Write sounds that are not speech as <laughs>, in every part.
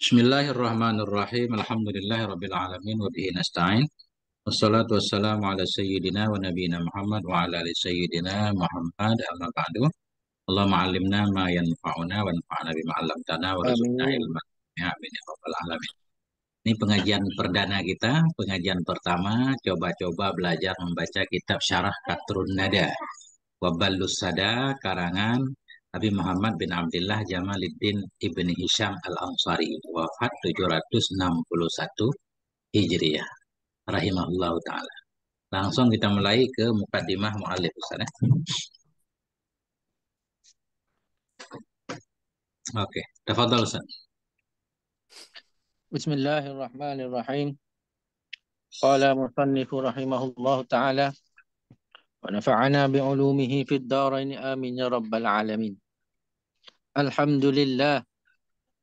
Bismillahirrahmanirrahim. Alhamdulillahirrabbilalamin. Wabihi nasta'in. Wassalatu wassalamu ala sayyidina wa nabiyina Muhammad wa ala ali sayyidina Muhammad. Amma ba'du. Allahumma alimna ma yanfa'una wa anfa'na bima wa rizqna ilman. Ya, amin ya rabbal alamin. Ini pengajian perdana kita, pengajian pertama. Coba-coba belajar membaca kitab Syarah Katrun Nada. Waballus Sada, karangan Abi Muhammad bin Abdullah Jamaluddin ibni Hisham al-Ansari wafat 761 Hijriah rahimahullah taala. Langsung kita mulai ke mukadimah muallif Ustaz eh. Oke, tafadhal Ustaz. Bismillahirrahmanirrahim. Qala musannif rahimahullah taala wa nafa'ana bi ulumihi fid darain amin ya rabbal alamin. Alhamdulillah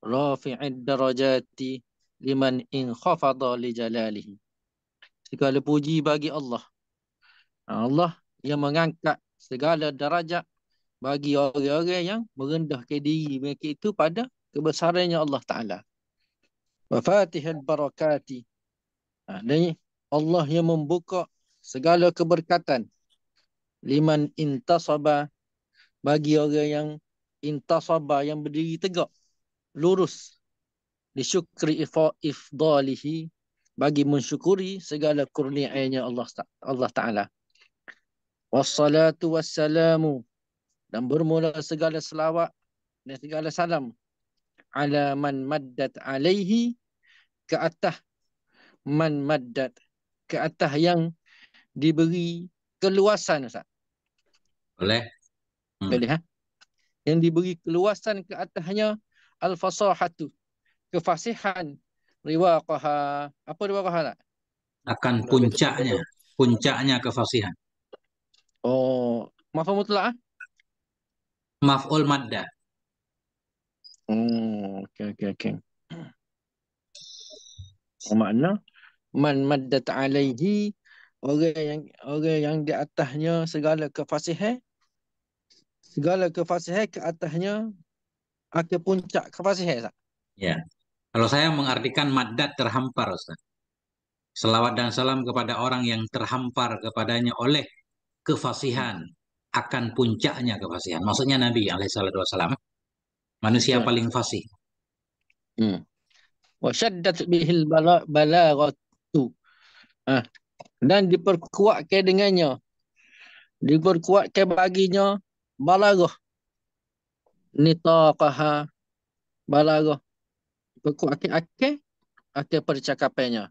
rafi'id darajati liman in khafada li jalalihi. Segala puji bagi Allah. Allah yang mengangkat segala darajat bagi orang-orang yang merendahkan diri mereka itu pada kebesarannya Allah Taala. Wa fatihal barakati. Ha, Allah yang membuka segala keberkatan liman intasaba bagi orang yang intasaba yang berdiri tegak lurus disyukri ifdalihi bagi mensyukuri segala kurnianya Allah Allah taala wassalatu wassalamu dan bermula segala selawat dan segala salam ala man maddat alaihi ke atas man maddat ke atas yang diberi keluasan Ustaz. Boleh. Hmm. Boleh ha? yang diberi keluasan ke atasnya al-fasahatu kefasihan riwaqaha apa riwaqaha nak? akan puncaknya puncaknya kefasihan oh maf'ul mutlaq ah maf'ul madda oh okey okey okey makna man madda ta'alaihi orang yang orang yang di atasnya segala kefasihan segala kefasihan ke atasnya ke puncak kefasihan Ustaz. Ya. Kalau saya mengartikan madat terhampar Ustaz. Selawat dan salam kepada orang yang terhampar kepadanya oleh kefasihan akan puncaknya kefasihan. Maksudnya Nabi alaihi wasallam eh? manusia hmm. paling fasih. Hmm. Wa syaddat bihil balaghatu. Ah. dan diperkuatkan dengannya diperkuatkan baginya balagoh nitaqaha balagoh pokok akhir-akhir akhir percakapannya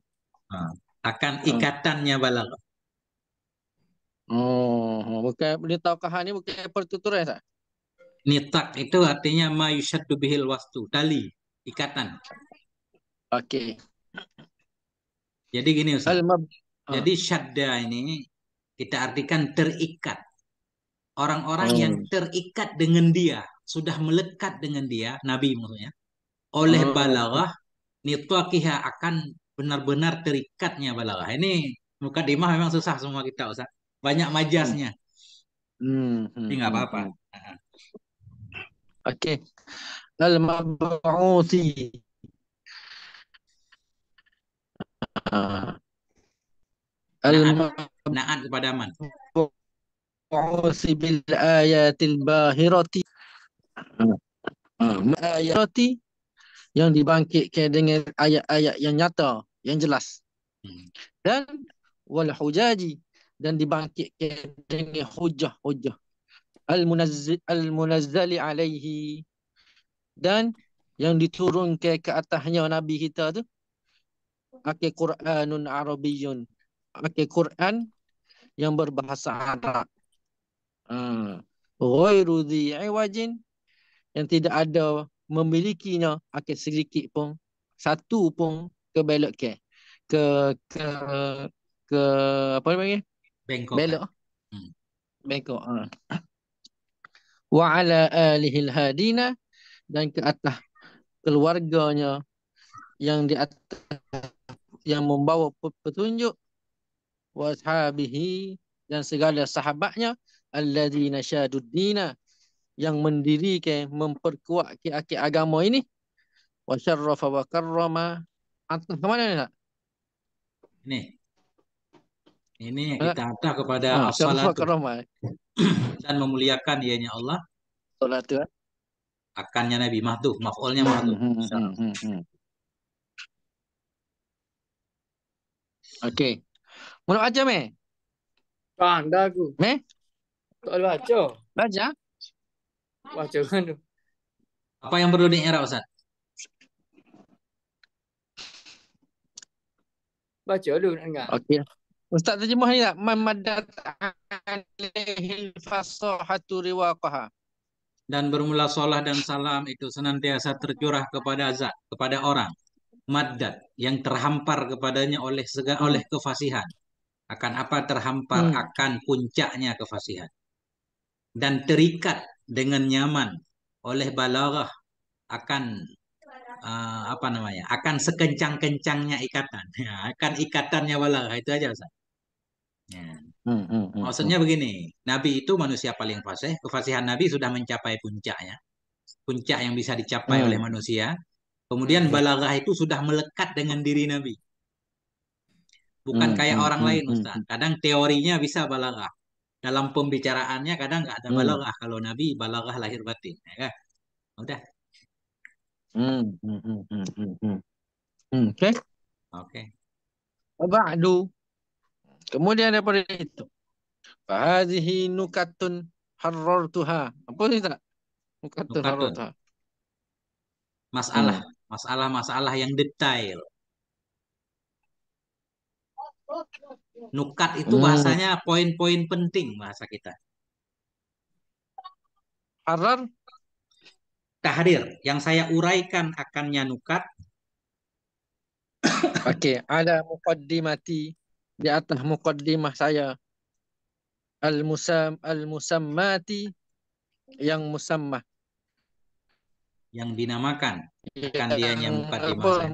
ha. akan hmm. ikatannya hmm. balagoh oh, oh bukan nitaqaha ni bukan pertuturan tak nitaq itu artinya ma bihil wastu tali ikatan okey jadi gini Ustaz. Jadi ah. syadda ini kita artikan terikat. orang-orang hmm. yang terikat dengan dia sudah melekat dengan dia nabi maksudnya oleh hmm. balaghah nitwaqiha akan benar-benar terikatnya balaghah ini mukadimah memang susah semua kita usah banyak majasnya hmm. Hmm. ini nggak apa-apa hmm. oke okay. al mabuthi al naat kepada man الْمَبْعُوثِ بِالْآيَاتِ الْبَاهِرَةِ Ayati yang dibangkitkan dengan ayat-ayat yang nyata, yang jelas. Dan wal hujaji dan dibangkitkan dengan hujah-hujah. Al munazzal al munazzali alaihi dan yang diturunkan ke atasnya nabi kita tu akil Quranun Arabiyun. Akil Quran yang berbahasa Arab. Ha. Ghoiru zi'iwajin. Yang tidak ada memilikinya akhir sedikit pun. Satu pun kebelok ke. Ke, ke, ke apa dia panggil? Bangkok. Belok. Hmm. Bangkok. Ha. Wa ala alihi hadina dan ke atas keluarganya yang di atas yang membawa petunjuk washabihi dan segala sahabatnya alladzina syaduddina yang mendirikan memperkuat ke, agama ini wa syarrafa wa karrama antum ah, kemana ini nak? Ini. Ini yang ah. kita harta kepada ah, as Dan memuliakan ianya Allah. Salatu. Eh? Akannya Nabi Mahduh, maf'ulnya Mahduh. Hmm hmm, hmm, hmm, hmm, hmm. Okey. Menurut aja meh? Faham dah aku. Meh? Tak baca. Baca. Baca kan Apa yang perlu di Ustaz? Baca dulu nak dengar. Okey. Ustaz terjemah ni tak? Man madat alihil fasohatu riwaqaha. Dan bermula solah dan salam itu senantiasa tercurah kepada zat, kepada orang. Madat yang terhampar kepadanya oleh segala, oleh kefasihan. Akan apa terhampar? Hmm. Akan puncaknya kefasihan. dan terikat dengan nyaman oleh balarah akan uh, apa namanya? akan sekencang-kencangnya ikatan. <laughs> Ya, akan ikatannya balarah itu aja Ustaz. Ya. Hmm, hmm, hmm, hmm. begini, Nabi itu manusia paling fasih, kefasihan Nabi sudah mencapai puncaknya. Puncak yang bisa dicapai hmm. oleh manusia. Kemudian hmm. balarah itu sudah melekat dengan diri Nabi. Bukan hmm, kayak hmm, orang hmm, lain hmm, Ustaz. Hmm. Kadang teorinya bisa balarah dalam pembicaraannya kadang enggak ada hmm. balaghah kalau nabi balaghah lahir batin ya kan sudah hmm hmm hmm hmm hmm okey hmm. hmm, okey ba'du kemudian daripada itu fa hadhihi nukatun harartuha apa ni tak nukatun, nukatun. harartuha masalah masalah masalah yang detail Nukat itu bahasanya poin-poin penting bahasa kita. Harar? Tahrir. Yang saya uraikan akannya nukat. <coughs> Oke. Okay. Ada muqaddimati. Di atas muqaddimah saya. Al-musam, al-musammati. Yang musammah. Yang dinamakan. Iya, Akan yang, dianya muqaddimah saya.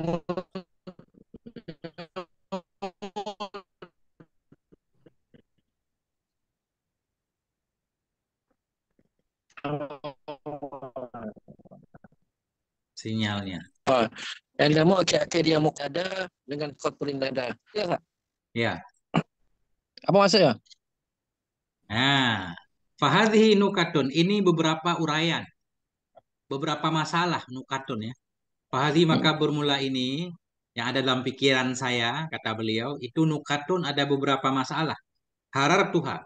sinyalnya. Oh, dan kamu oke-oke dia ada dengan perintah ada. Iya, Kak? Iya. Apa maksudnya? Nah, fahadhi nukatun. Ini beberapa uraian. Beberapa masalah nukatun ya. Fahadhi maka bermula ini yang ada dalam pikiran saya, kata beliau, itu nukatun ada beberapa masalah. Harar Tuha,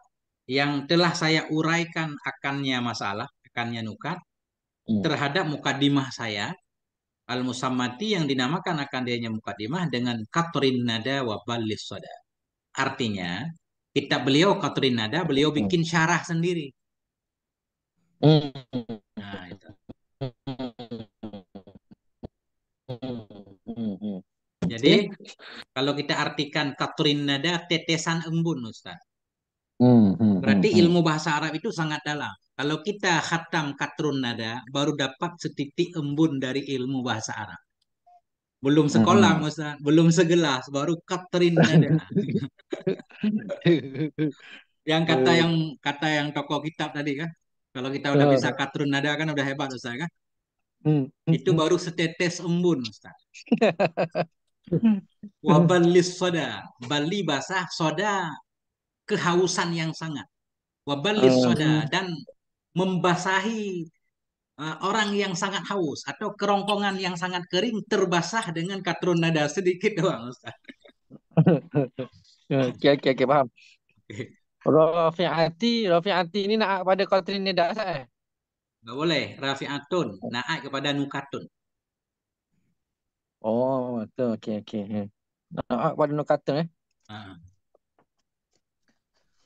yang telah saya uraikan akannya masalah, akannya nukat, hmm. terhadap mukadimah saya, al-musammati yang dinamakan akan dianya mukadimah dengan katrin nada wa balis soda. Artinya, kitab beliau katrin nada, beliau hmm. bikin syarah sendiri. Nah, itu. Jadi kalau kita artikan katrin nada tetesan embun Ustaz. Hmm, hmm, Berarti ilmu bahasa Arab itu sangat dalam. Kalau kita khatam katrun nada, baru dapat setitik embun dari ilmu bahasa Arab. Belum hmm. sekolah, hmm. Musa. belum segelas, baru katrin nada. <laughs> yang kata eh. yang kata yang tokoh kitab tadi kan, kalau kita udah eh. bisa katrun nada kan udah hebat Ustaz kan. Hmm. hmm. Itu baru setetes embun Ustaz. <laughs> Wabalis soda, bali basah soda kehausan yang sangat. Wabalis eh. soda dan membasahi uh, orang yang sangat haus atau kerongkongan yang sangat kering terbasah dengan katron nada sedikit doang Ustaz. <laughs> okey okey okey faham. Okay. Rafiati, Rafiati ini nak pada katron nada Ustaz eh? Tak boleh, Rafiatun naak kepada nukatun. Oh, betul okey okay. Naak pada nukatun eh. Ha.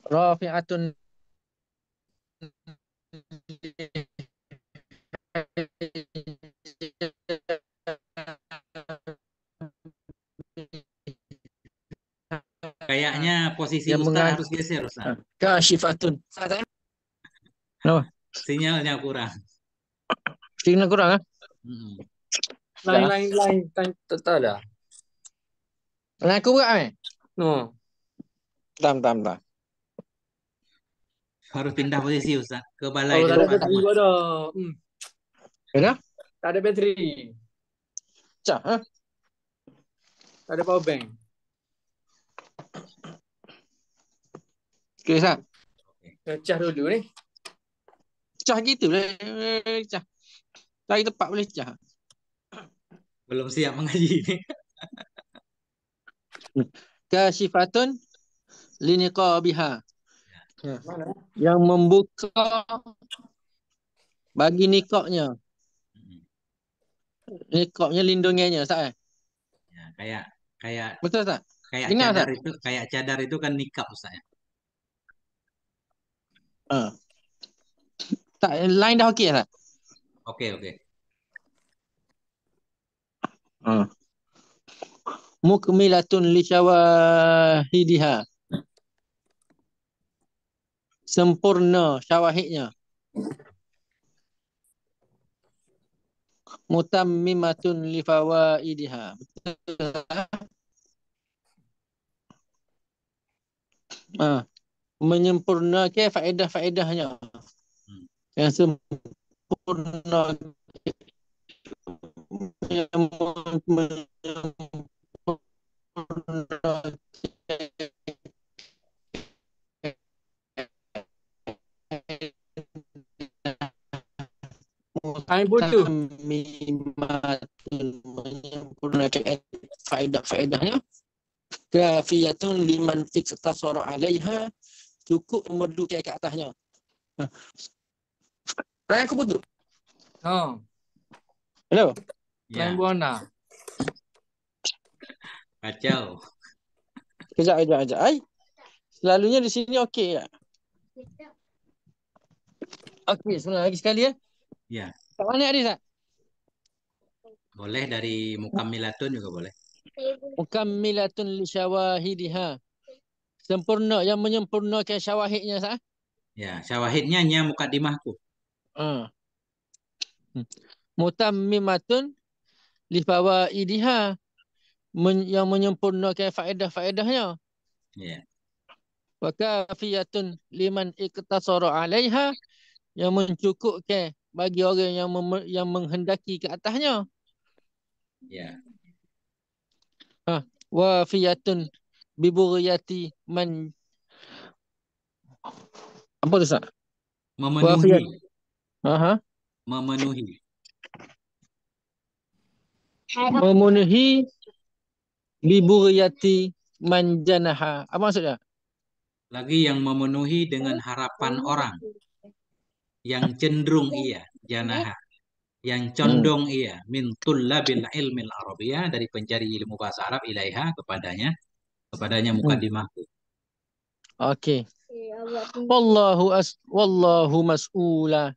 Rafiatun Kayaknya posisi yang Ustaz harus geser Ustaz. Ah, Ke Syifatun. Oh. Sinyalnya kurang. Sinyal kurang ah. Hmm. Lain lain lain kan tetap Lain aku buat ah. No. Tam tam tam. Harus pindah posisi Ustaz Ke balai Kalau hmm. tak ada bateri pun Tak ada bateri Cah ha? Tak ada power bank Okay Ustaz Cah dulu ni Cah gitu lah eh, Cah Cari tempat boleh cah Belum siap mengaji ni Kasifatun Liniqa biha Yes. Yang membuka bagi nikoknya Nikahnya lindungannya, Ustaz. Eh? Ya, kayak kayak Betul tak? Kayak Dengar, cadar Ustaz? itu, kayak cadar itu kan nikap, Ustaz. Ya? Ah, Tak lain dah okey, Ustaz. Okey, okey. Ah, Mukmilatun li syawahidihah sempurna syawahidnya. Mutammimatun li fawaidiha. Ah, menyempurna ke faedah-faedahnya. Hmm. Yang sempurna yang Hai bodoh. Mimatun menyempurnakan faedah-faedahnya. Kafiyatun liman fiks tasara alaiha cukup memerlukan ke atasnya. Rai aku putus. Oh. Ha. Hello. Ya. Yeah. Buana. Kacau. Kejap, kejap, kejap. Ay. Selalunya di sini okey ya? Okey, sebenarnya lagi sekali ya? Ya. Yeah. Tak mana Adi tak? Boleh dari mukamilatun juga boleh. Mukamilatun li syawahidiha. Sempurna yang menyempurnakan syawahidnya sah. Ha? Ya, syawahidnya nya mukadimahku. Ha. Hmm. Mutammimatun li fawaidiha Men yang menyempurnakan faedah-faedahnya. Ya. Wa kafiyatun liman iktasara 'alaiha yang mencukupkan bagi orang yang yang menghendaki ke atasnya. Ya. Ha, wa fiyatun biburiyati man Apa tu sah? Memenuhi. Aha. Fiyat... Memenuhi. Memenuhi biburiyati man janaha. Apa maksudnya? Lagi yang memenuhi dengan harapan orang yang cenderung iya, janaha yang hmm. condong hmm. ia min tullabil ilmil arabiyah dari pencari ilmu bahasa Arab ilaiha kepadanya kepadanya mukadimah hmm. Okey. Wallahu as wallahu mas'ula.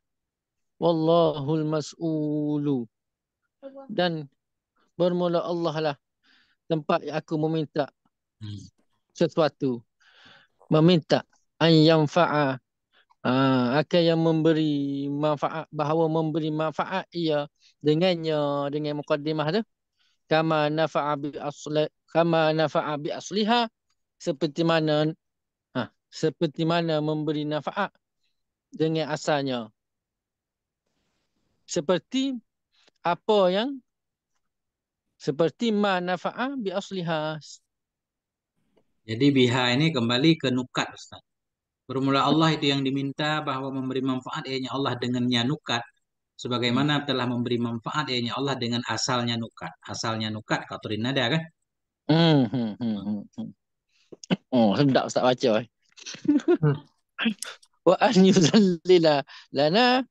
Wallahu al-mas'ulu. Dan bermula Allah lah tempat yang aku meminta hmm. sesuatu. Meminta an yanfa'a Ah, akan yang memberi manfaat bahawa memberi manfaat ia dengannya dengan mukadimah tu kama nafa'a bi asli kama nafa'a bi asliha seperti mana ha seperti mana memberi manfaat dengan asalnya seperti apa yang seperti ma nafa'a bi asliha jadi biha ini kembali ke nukat ustaz Bermula Allah itu yang diminta bahwa memberi manfaat ianya Allah dengannya nukat. Sebagaimana hmm. telah memberi manfaat ianya Allah dengan asalnya nukat. Asalnya nukat, turin nada kan? Hmm, hmm, hmm. Oh, sedap Ustaz baca. Eh. <laughs> Wa an yuzallila lana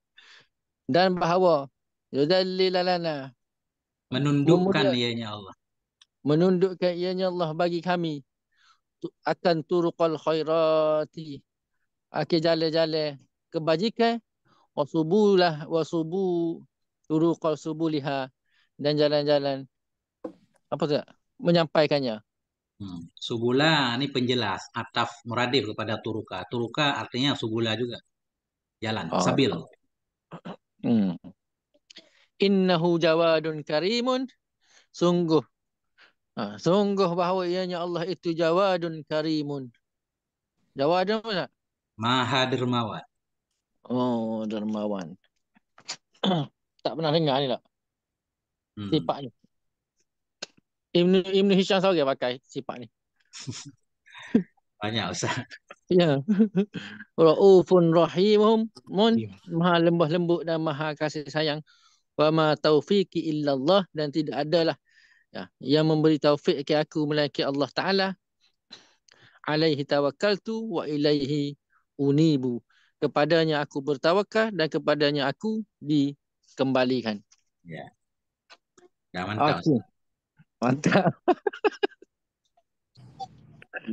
dan bahawa yuzallila lana. Menundukkan ianya Allah. Menundukkan ianya Allah bagi kami. Akan turuqal khairati akijale-jale kebajikan wasubulah wasubu turuqal subuliha dan jalan-jalan apa tu menyampaikannya hmm. subula ni penjelas ataf muradif kepada turuka turuka artinya subula juga jalan oh. sabil hmm. innahu jawadun karimun sungguh ha, sungguh bahawa ianya Allah itu jawadun karimun jawadun apa tak? Maha Dermawan. Oh, Dermawan. <clears throat> tak pernah dengar ni tak? Hmm. Sifat ni. Ibn, Ibn Hisham sahaja pakai sifat ni. <laughs> Banyak Ustaz. ya. <laughs> Ra'ufun rahimum mun ya. maha lembah lembut dan maha kasih sayang. Wa ma taufiqi illallah dan tidak adalah ya, yang memberi taufik ke aku melainkan Allah Ta'ala. Alaihi tawakkaltu wa ilaihi unibu kepadanya aku bertawakal dan kepadanya aku dikembalikan ya dah mantap aku. mantap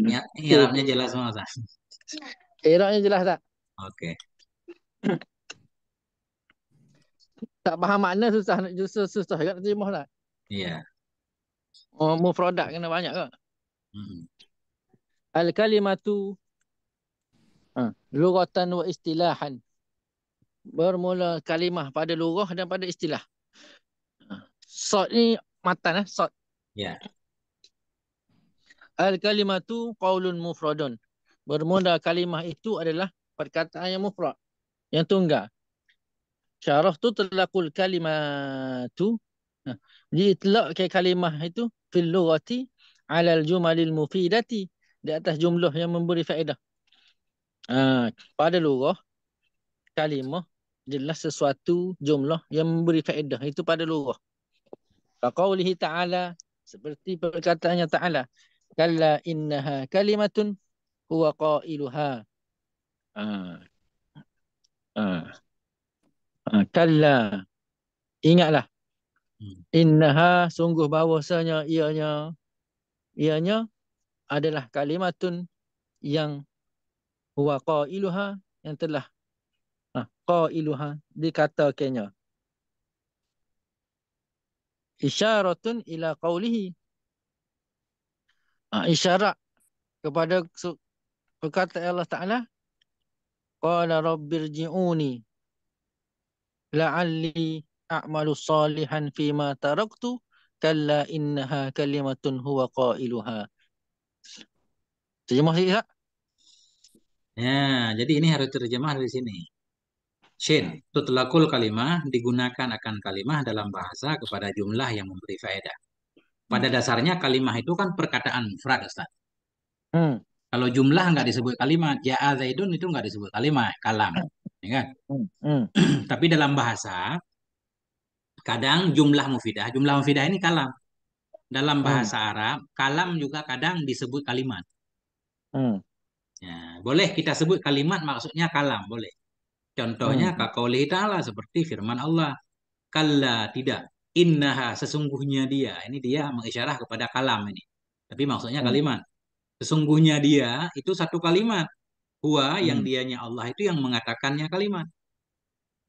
ya <laughs> iramnya jelas semua tak iramnya jelas tak okey tak faham makna susah nak susah susah nak terjemah tak ya yeah. oh mu produk kena banyak ke hmm. al kalimatu Ha. Lugatan wa istilahan. Bermula kalimah pada lurah dan pada istilah. Ha. Sot ni matan eh, sot. Ya. Yeah. Al-kalimatu qawlun mufradun. Bermula kalimah itu adalah perkataan yang mufrad. Yang tunggal. Syarah tu terlakul kalimatu. Ha. ke kalimah itu. Fil lughati alal jumalil mufidati. Di atas jumlah yang memberi faedah. Ha, pada lurah kalimah jelas sesuatu jumlah yang memberi faedah itu pada lurah faqaulihi ta'ala seperti perkataannya ta'ala kalla innaha kalimatun huwa qailuha ah ah kalla ingatlah hmm. innaha sungguh bahwasanya ianya ianya adalah kalimatun yang huwa qailuha yang telah ha qailuha dikatakannya isyaratun ila qawlihi ha, isyarat kepada perkataan Allah Taala qala rabbirji'uni la'alli a'malu salihan fi ma taraktu kalla innaha kalimatun huwa qailuha terjemah sikit tak Ya, jadi ini harus terjemah dari sini. Shin, tutlakul kalimah digunakan akan kalimah dalam bahasa kepada jumlah yang memberi faedah. Pada hmm. dasarnya kalimah itu kan perkataan mufrad, Ustaz. Hmm. Kalau jumlah nggak disebut kalimat, ya zaidun itu nggak disebut kalimat, kalam. Ya kan? Hmm. Hmm. <clears throat> Tapi dalam bahasa, kadang jumlah mufidah, jumlah mufidah ini kalam. Dalam hmm. bahasa hmm. Arab, kalam juga kadang disebut kalimat. Hmm. Ya, boleh kita sebut kalimat maksudnya kalam, boleh. Contohnya hmm. kaqauli ta'ala seperti firman Allah. Kalla tidak. Innaha sesungguhnya dia. Ini dia mengisyarah kepada kalam ini. Tapi maksudnya hmm. kalimat. Sesungguhnya dia itu satu kalimat. Hua hmm. yang dianya Allah itu yang mengatakannya kalimat.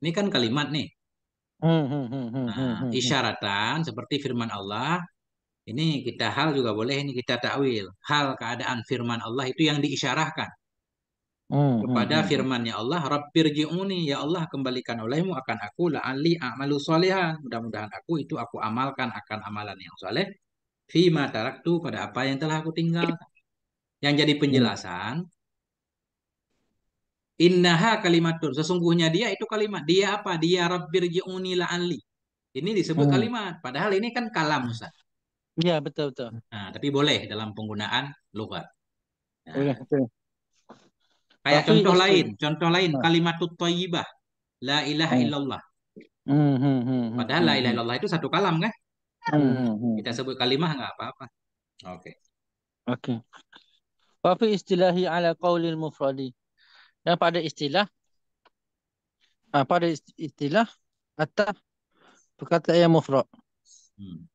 Ini kan kalimat nih. Hmm, hmm, hmm, nah, isyaratan seperti firman Allah, ini kita hal juga boleh, ini kita takwil. Hal keadaan firman Allah itu yang diisyarahkan. Hmm, hmm kepada hmm, hmm, firmannya Allah, Rabbirji'uni, ya Allah kembalikan olehmu akan aku la'ali a'malu solehan. Mudah-mudahan aku itu aku amalkan akan amalan yang soleh. Fima taraktu pada apa yang telah aku tinggal Yang jadi hmm. penjelasan, hmm. Innaha kalimatun. Sesungguhnya dia itu kalimat. Dia apa? Dia rabbirji'uni ali Ini disebut hmm. kalimat. Padahal ini kan kalam, Ustaz. Ya betul betul. Nah, ha, tapi boleh dalam penggunaan luar. Nah. Ha. Boleh. Kayak tapi contoh istri. lain, contoh lain ha. kalimat thayyibah. La ilaha ha. illallah. Hmm, hmm, hmm, hmm, hmm Padahal hmm, la ilaha illallah itu satu kalam kan? Hmm, hmm. hmm. Kita sebut kalimah enggak apa-apa. Oke. Okay. Oke. Okay. Wa fi istilahi ala qaulil mufradi. Ya pada istilah ah, pada istilah atau perkataan yang mufrad. Hmm.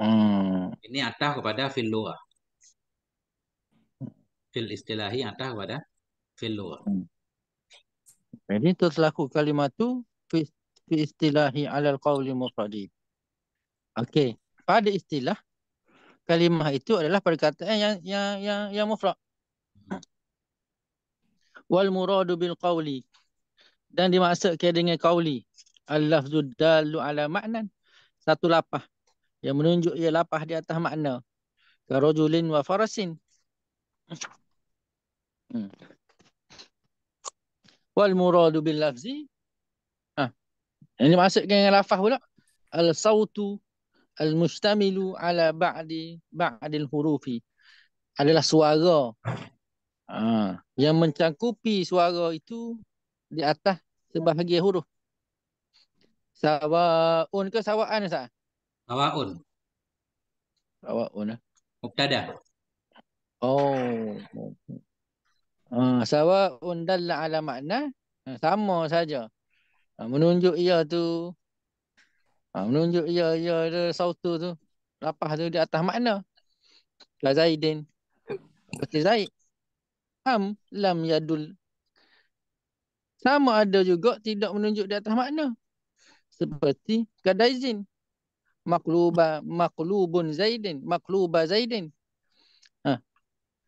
Hmm. Ini atas kepada fil lughah. Fil istilahi atas kepada fil lughah. Hmm. Jadi itu selaku kalimat tu fi istilahi alal qawli mufradi. Okey, pada istilah kalimah itu adalah perkataan yang yang yang yang mufrad. Wal muradu bil qawli dan dimaksudkan dengan qawli al-lafzu dallu ala ma'nan satu lapah yang menunjuk ia lapah di atas makna ke rajulin wa farasin hmm. wal muradu bil lafzi ha ini maksudkan dengan lafaz pula al sautu al mustamilu ala ba'di ba'dil hurufi adalah suara ha. yang mencakupi suara itu di atas sebahagian huruf sawaun ke sawaan sah Awa'un. Awa'un lah. Eh? Mubtada. Oh. Uh, ah, Sawa'un dalla ala makna. Eh, sama saja. Ah, menunjuk ia tu. Uh, menunjuk ia, ia, ia sautu tu. Lapah tu di atas makna. La Zaidin. Berarti Zaid. Am lam yadul. Sama ada juga tidak menunjuk di atas makna. Seperti kadaizin makluba maklubun zaidin makluba zaidin ha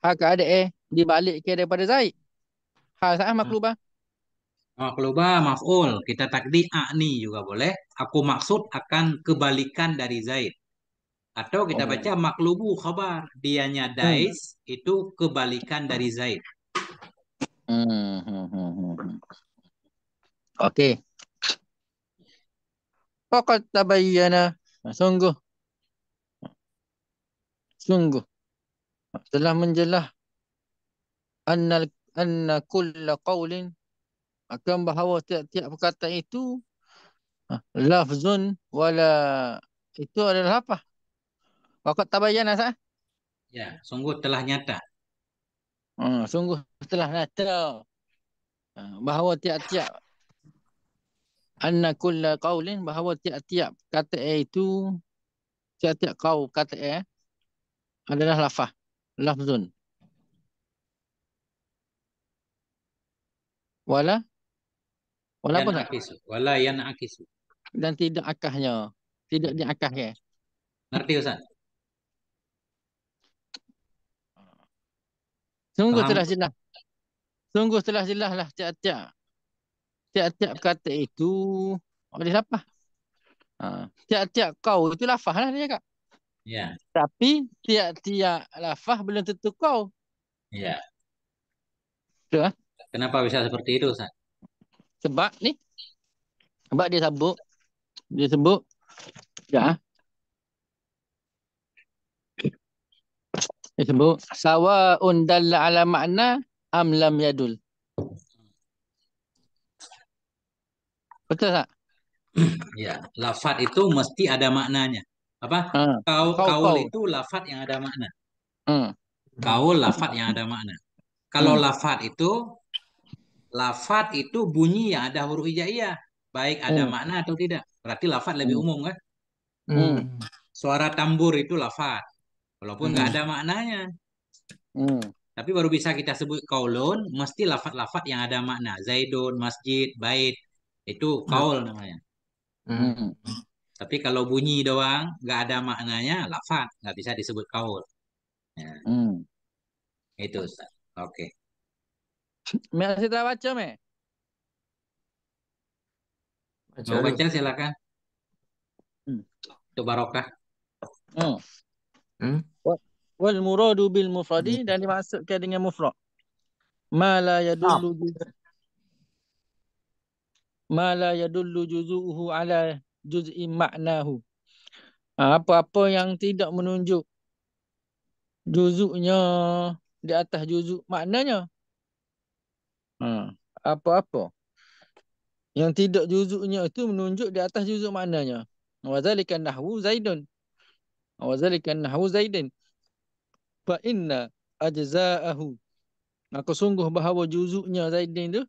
hak ada eh dibalik ke daripada zaid ha sah eh, ah, makluba makluba maf'ul kita A ni juga boleh aku maksud akan kebalikan dari zaid atau kita baca maklubu khabar dianya hmm. dais hmm. itu kebalikan dari zaid hmm. hmm, hmm okey faqad tabayyana Ha, sungguh. Ha. Sungguh. Ha, telah menjelah. Anna, anna kulla qawlin. Akan bahawa tiap-tiap perkataan itu. Lafzun wala. Itu adalah apa? Waktu tak bayan asa? Ya, sungguh telah nyata. Hmm, sungguh telah nyata. Bahawa tiap-tiap anna kulla qawlin bahawa tiap-tiap kata eh itu tiap-tiap kau kata eh adalah lafaz lafzun wala wala pun tak wala yang akisu. dan tidak akahnya tidak di akah ke eh? ngerti ustaz sungguh telah jelas sungguh telah jelas lah tiap-tiap tiap-tiap kata itu oleh siapa? Ha. Tiap-tiap ha. kau itu lafah lah dia cakap. Ya. Yeah. Tapi tiap-tiap lafaz belum tentu kau. Ya. Yeah. Betul lah. Kenapa bisa seperti itu Ustaz? Sebab ni. Sebab dia sebut. Dia sebut. Ya. Dia sebut. Sawa'un dalla ala makna am lam yadul. Betul tak? ya, lafat itu mesti ada maknanya. Apa? Hmm. Kau, kau kaul itu lafat yang ada makna. Hmm. Kaul lafat yang ada makna. Kalau hmm. lafat itu lafat itu bunyi yang ada huruf hijaiyah, baik ada hmm. makna atau tidak. Berarti lafat lebih hmm. umum kan? Hmm. hmm. Suara tambur itu lafat. Walaupun nggak hmm. ada maknanya. Hmm. Tapi baru bisa kita sebut kaulun, mesti lafat-lafat yang ada makna. Zaidun, masjid, bait, Itu kaul hmm. namanya. Hmm. Tapi kalau bunyi doang, enggak ada maknanya, lafad. enggak bisa disebut kaul. Ya. Hmm. Itu, Ustaz. Oke. Okay. Masih tak baca, me? Mau baca, silakan. Hmm. Itu barokah. Hmm. hmm? Wal muradu bil mufradi hmm. dan dimaksudkan dengan mufrad. Ma la yadullu ah ma la yadullu juz'uhu ala juz'i maknahu. Ha, apa-apa yang tidak menunjuk juzunya di atas juzu maknanya ha, apa-apa hmm. yang tidak juzunya itu menunjuk di atas juzu maknanya wa zalika nahwu zaidun wa zalika nahwu zaidin fa inna ajza'ahu Aku sungguh bahawa juzuknya Zaidin tu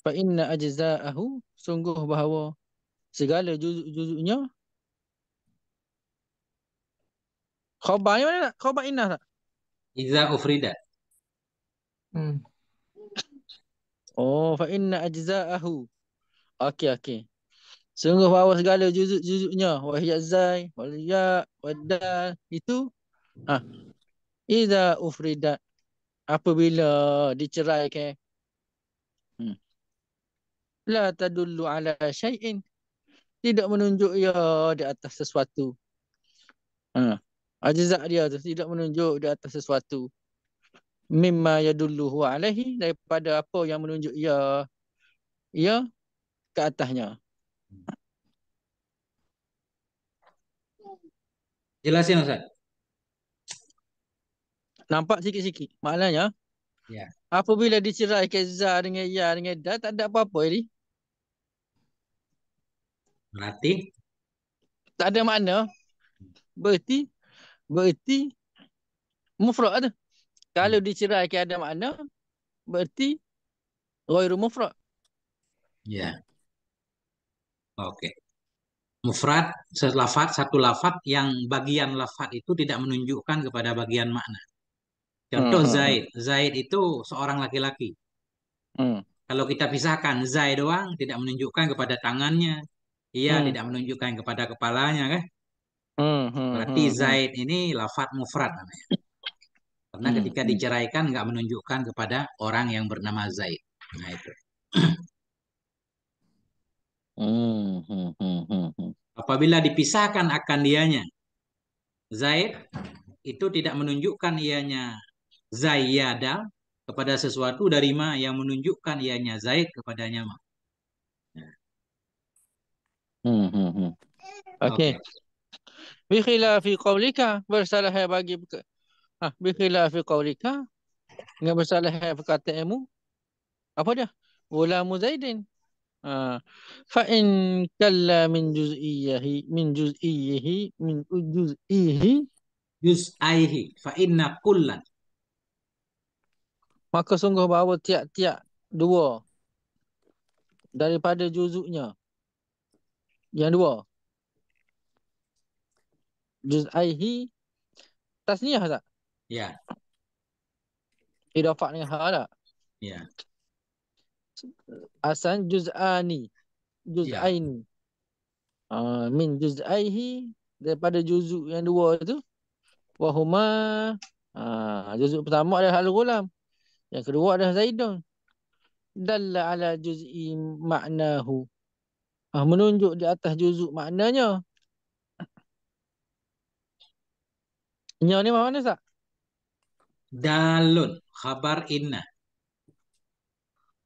fa inna ajza'ahu sungguh bahawa segala juzuk-juzuknya khabar ni mana tak? khabar inna tak iza ufrida hmm. oh fa inna ajza'ahu okey okey sungguh bahawa segala juzuk-juzuknya wa hiyazai wal ya wadal itu ha iza ufrida apabila diceraikan hmm la tadullu ala syai'in tidak menunjuk ia di atas sesuatu ha ajzak dia tu tidak menunjuk di atas sesuatu mimma yadullu huwa alaihi daripada apa yang menunjuk ia ia ke atasnya jelasin ustaz nampak sikit-sikit maknanya ya apabila diceraikan za dengan ya dengan da tak ada apa-apa ini Berarti? Tak ada makna. Berarti, berarti mufrak ada. Kalau hmm. diceraikan ada makna, berarti ghairu mufrak. Ya. Yeah. Oke. Okay. Mufrad, lafad, satu lafad yang bagian lafad itu tidak menunjukkan kepada bagian makna. Contoh hmm. hmm Zaid. Hmm. Zaid itu seorang laki-laki. Hmm. Kalau kita pisahkan Zaid doang, tidak menunjukkan kepada tangannya, Ia Hmm. tidak menunjukkan kepada kepalanya kan. Hmm, hmm, Berarti hmm, hmm. zaid ini lafat mufrad namanya. Karena hmm, ketika hmm. diceraikan nggak menunjukkan kepada orang yang bernama zaid. Nah itu. Hmm, Apabila dipisahkan akan dianya, zaid itu tidak menunjukkan ianya zayyada kepada sesuatu dari ma yang menunjukkan ianya zaid kepadanya ma. Hmm, hmm. hmm, Okey. Bi khilafi qawlika bersalah bagi ha bi khilafi qawlika enggak bersalah perkataanmu. Apa dia? Wala Muzaidin. Ha fa in kalla min juz'iyyihi min juz'iyyihi min juz'ihi juz'aihi fa inna kullan. Maka sungguh bahawa tiap-tiap dua daripada juzuknya yang dua. juz Juz'aihi tasniah tak? Ya. Yeah. Idafak dengan hak tak? Ya. Yeah. Asan ani, juz Yeah. Ha, uh, min juz juz'aihi daripada juzuk yang dua tu. Wahuma. Uh, juzuk pertama adalah Al-Ghulam. Yang kedua adalah Zaidun. Dalla ala juz'i maknahu. Ah, menunjuk di atas juzuk maknanya. Nya ni mana sah? Dalun. Khabar inna.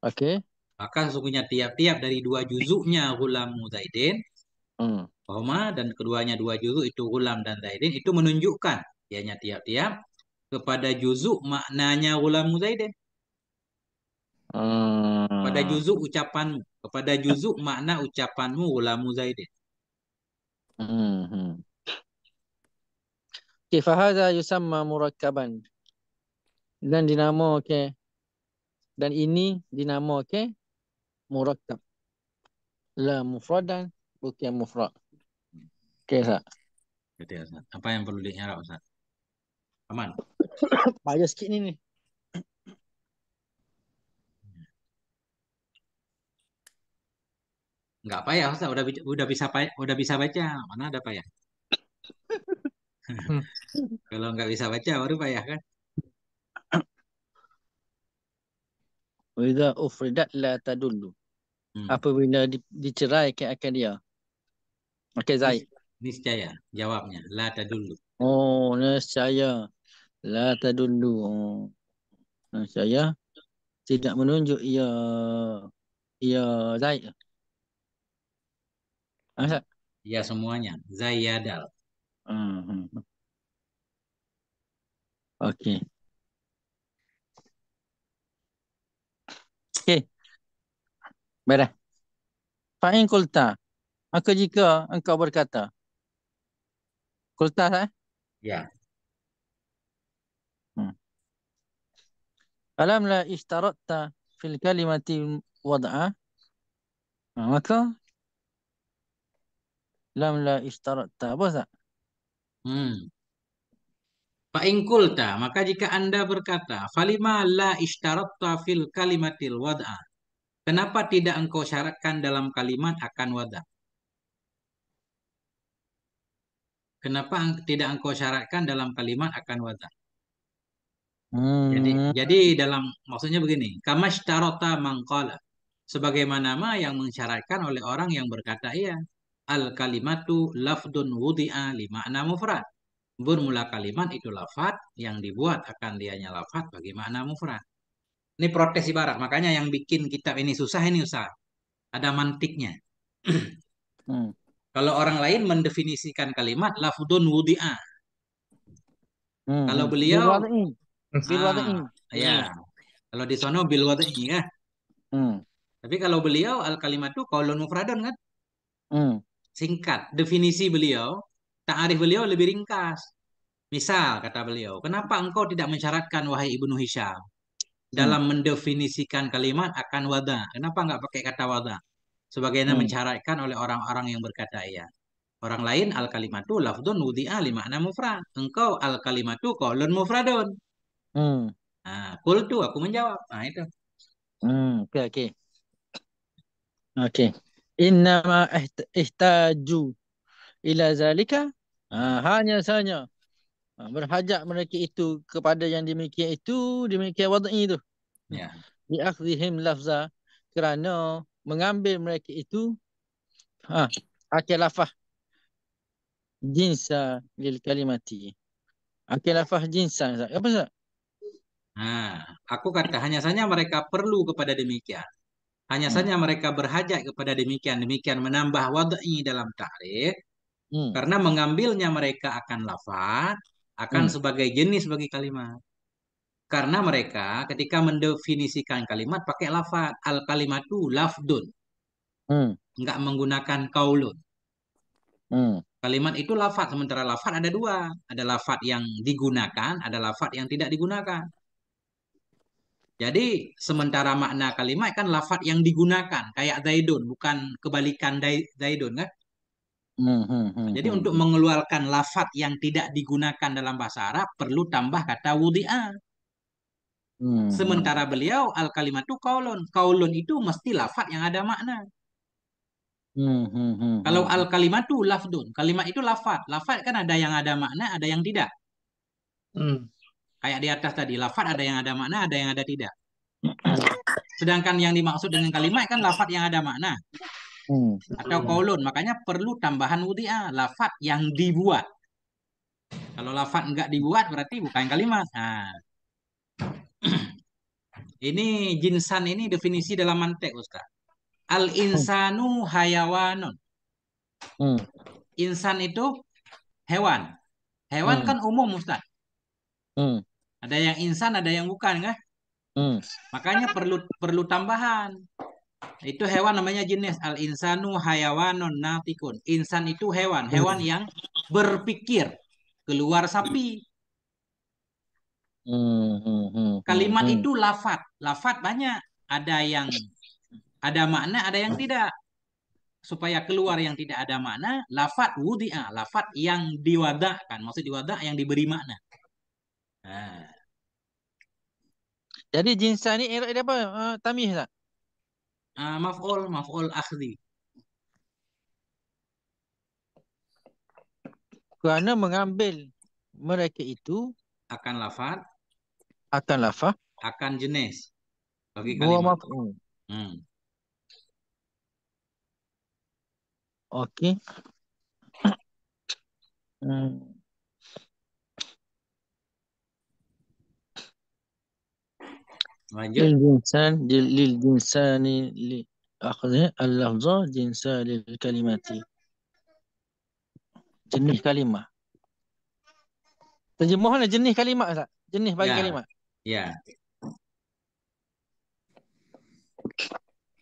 Okey. Bahkan sungguhnya tiap-tiap dari dua juzuknya Ghulam Zaidin. Hmm. Roma dan keduanya dua juzuk itu Ghulam dan Zaidin. Itu menunjukkan. Ianya tiap-tiap. Kepada juzuk maknanya Ghulam mudaidin, Hmm. Pada juzuk ucapanmu kepada juzuk makna ucapanmu ulamu Zaidin. Hmm. hmm. Okay, fahaza yusamma murakkaban. Dan dinamo okay. Dan ini dinamo okay. Murakab, La mufrad dan bukan mufrad. Okay, sah. Okay, Ustaz. Apa yang perlu diharap, sah? Aman. Bayar sikit ni ni. Enggak apa ya, Ustaz. Udah, udah bisa udah bisa baca. Mana ada payah? Hmm. <laughs> Kalau enggak bisa baca baru payah kan? Wida ufridat la tadullu. Hmm. Apabila di, dicerai ke akan dia. Okey, Zai. Niscaya jawabnya. La tadullu. Oh, niscaya. La tadullu. Oh. Niscaya. Tidak menunjuk ia. Ia Zai. Ya semuanya. Zayadal. Hmm. hmm. Okey. Okey. Baiklah. Fa'in kulta. Maka jika engkau berkata. Kulta tak? Eh? Ya. Hmm. Alam la ishtarakta fil kalimati wadah. Ha, maka lam la ishtarata apa sah? Hmm. Fa in qulta maka jika anda berkata falima la ishtarata fil kalimatil wada. Kenapa tidak engkau syaratkan dalam kalimat akan wada? Kenapa tidak engkau syaratkan dalam kalimat akan wada? Hmm. Jadi jadi dalam maksudnya begini, kamasytarata mangqala sebagaimana ma yang mensyaratkan oleh orang yang berkata iya. al kalimatu lafdun wudi'a li makna mufrad. Bermula kalimat itu lafat yang dibuat akan dianya lafat bagi makna mufrad. Ini protes ibarat, makanya yang bikin kitab ini susah ini usah. Ada mantiknya. <clears throat> hmm. Kalau orang lain mendefinisikan kalimat lafdun wudi'a. Hmm. Kalau beliau bil ah, ya. Kalau di sono bil ya. Hmm. Tapi kalau beliau al kalimat itu kaulun mufradun kan? Hmm. singkat definisi beliau, ta'arif beliau lebih ringkas. Misal kata beliau, kenapa engkau tidak mensyaratkan wahai Ibnu Hisham dalam hmm. mendefinisikan kalimat akan wada? Kenapa enggak pakai kata wada? Sebagaimana hmm. mensyaratkan oleh orang-orang yang berkata iya. Orang lain al kalimatu lafdun wudi'a li makna mufrad. Engkau al kalimatu qaulun mufradun. Hmm. Nah, ha, qultu aku menjawab. Nah ha, itu. Hmm, oke okay, oke. Okay. Okay innama ihtaju ila zalika ha, hanya saja ha, berhajat mereka itu kepada yang demikian itu demikian wad'i itu ya yeah. diakhzihim lafza kerana mengambil mereka itu ha akhir lafaz jinsa lil kalimati akhir lafaz jinsa apa sah? Ha, aku kata hanya saja mereka perlu kepada demikian. Hanya hmm. saja mereka berhajat kepada demikian. Demikian menambah wad'i dalam ta'rif. Hmm. Karena mengambilnya mereka akan lafad, akan hmm. sebagai jenis bagi kalimat. Karena mereka ketika mendefinisikan kalimat pakai lafad. Al-kalimatu lafdun. Hmm. Enggak menggunakan kaulun. Hmm. Kalimat itu lafad. Sementara lafad ada dua. Ada lafad yang digunakan, ada lafad yang tidak digunakan. Jadi sementara makna kalimat kan lafad yang digunakan kayak zaidun bukan kebalikan zaidun kan? Hmm, hmm, hmm, Jadi untuk mengeluarkan lafad yang tidak digunakan dalam bahasa Arab perlu tambah kata wudi'a. Sementara beliau al kalimat itu kaulon. Kaulon itu mesti lafad yang ada makna. Kalau al kalimat itu lafdun. Kalimat itu lafad lafad kan ada yang ada makna, ada yang tidak. Kayak di atas tadi, lafat ada yang ada makna, ada yang ada tidak. Sedangkan yang dimaksud dengan kalimat kan lafat yang ada makna. Hmm. Atau kolon. Makanya perlu tambahan mutia Lafat yang dibuat. Kalau lafat nggak dibuat berarti bukan kalimat. Nah. <clears throat> ini jinsan ini definisi dalam mantek Ustaz. Al-insanu hayawanun. Hmm. Insan itu hewan. Hewan hmm. kan umum Ustaz. Ada yang insan, ada yang bukan, kan? Hmm. Makanya perlu perlu tambahan. Itu hewan namanya jenis al insanu hayawanun natikun. Insan itu hewan, hewan yang berpikir keluar sapi. Hmm, hmm, hmm, Kalimat itu lafat, lafat banyak. Ada yang ada makna, ada yang tidak. Supaya keluar yang tidak ada makna, lafat wudi'a, lafat yang diwadakan, maksud diwadah yang diberi makna. Ha. Jadi jinsah ni irad dia apa? Uh, ha, tamih tak? Uh, maf'ul, maf'ul akhdi. Kerana mengambil mereka itu akan lafaz akan lafaz akan jenis bagi kalimah. Hmm. Okey. <coughs> hmm. lanjut jinsan lil jinsani li akhadha al lafza jinsa lil kalimati jenis kalimah terjemahan jenis kalimah tak jenis bagi ya. kalimah ya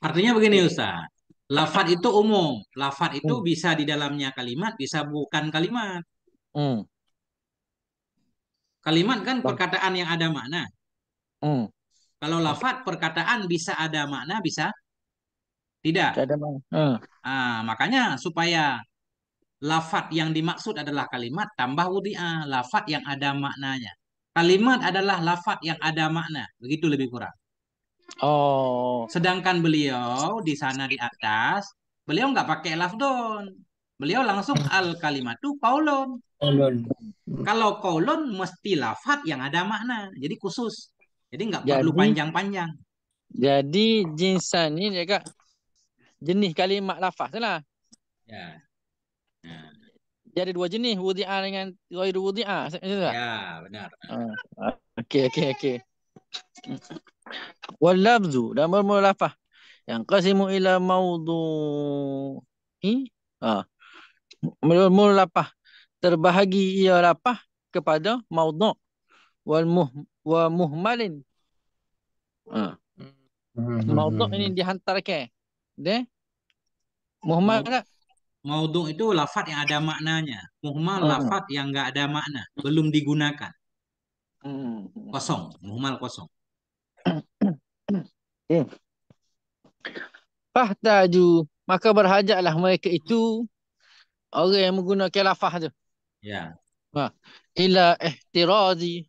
artinya begini Ustaz lafat itu umum lafat itu hmm. bisa di dalamnya kalimat bisa bukan kalimat hmm. kalimat kan perkataan yang ada makna hmm. Kalau lafat perkataan bisa ada makna, bisa tidak. Tidak ada makna. Hmm. Ah, makanya supaya lafat yang dimaksud adalah kalimat tambah wudi'ah, lafat yang ada maknanya. Kalimat adalah lafat yang ada makna, begitu lebih kurang. Oh. Sedangkan beliau di sana di atas, beliau nggak pakai lafdon. Beliau langsung al tuh kolon. Kolon. Kalau kolon mesti lafat yang ada makna, jadi khusus. Jadi nggak perlu panjang-panjang. Jadi jinsan ni dia kat jenis kalimat lafaz tu lah. Ya. Ha. Dia ada dua jenis. Wudi'a dengan wairu wudi'a. Ya benar. Uh, ha. okay, okay, okay. Wal-labzu dan bermula lafaz. Yang kasimu ila maudu'i. Uh, bermula lafaz. Terbahagi ia lafaz kepada maudu'i. Wal-muh wa muhmalin. Ha. Hmm. Mauduk ini dihantar ke? De? Muhmal tak? Mauduk itu lafad yang ada maknanya. Muhmal hmm. lafad yang enggak ada makna. Belum digunakan. Hmm. Kosong. Muhmal kosong. <coughs> Eh. Fahtaju. Maka berhajatlah mereka itu. Orang yang menggunakan lafad tu. Ya. Ha. Ila ihtirazi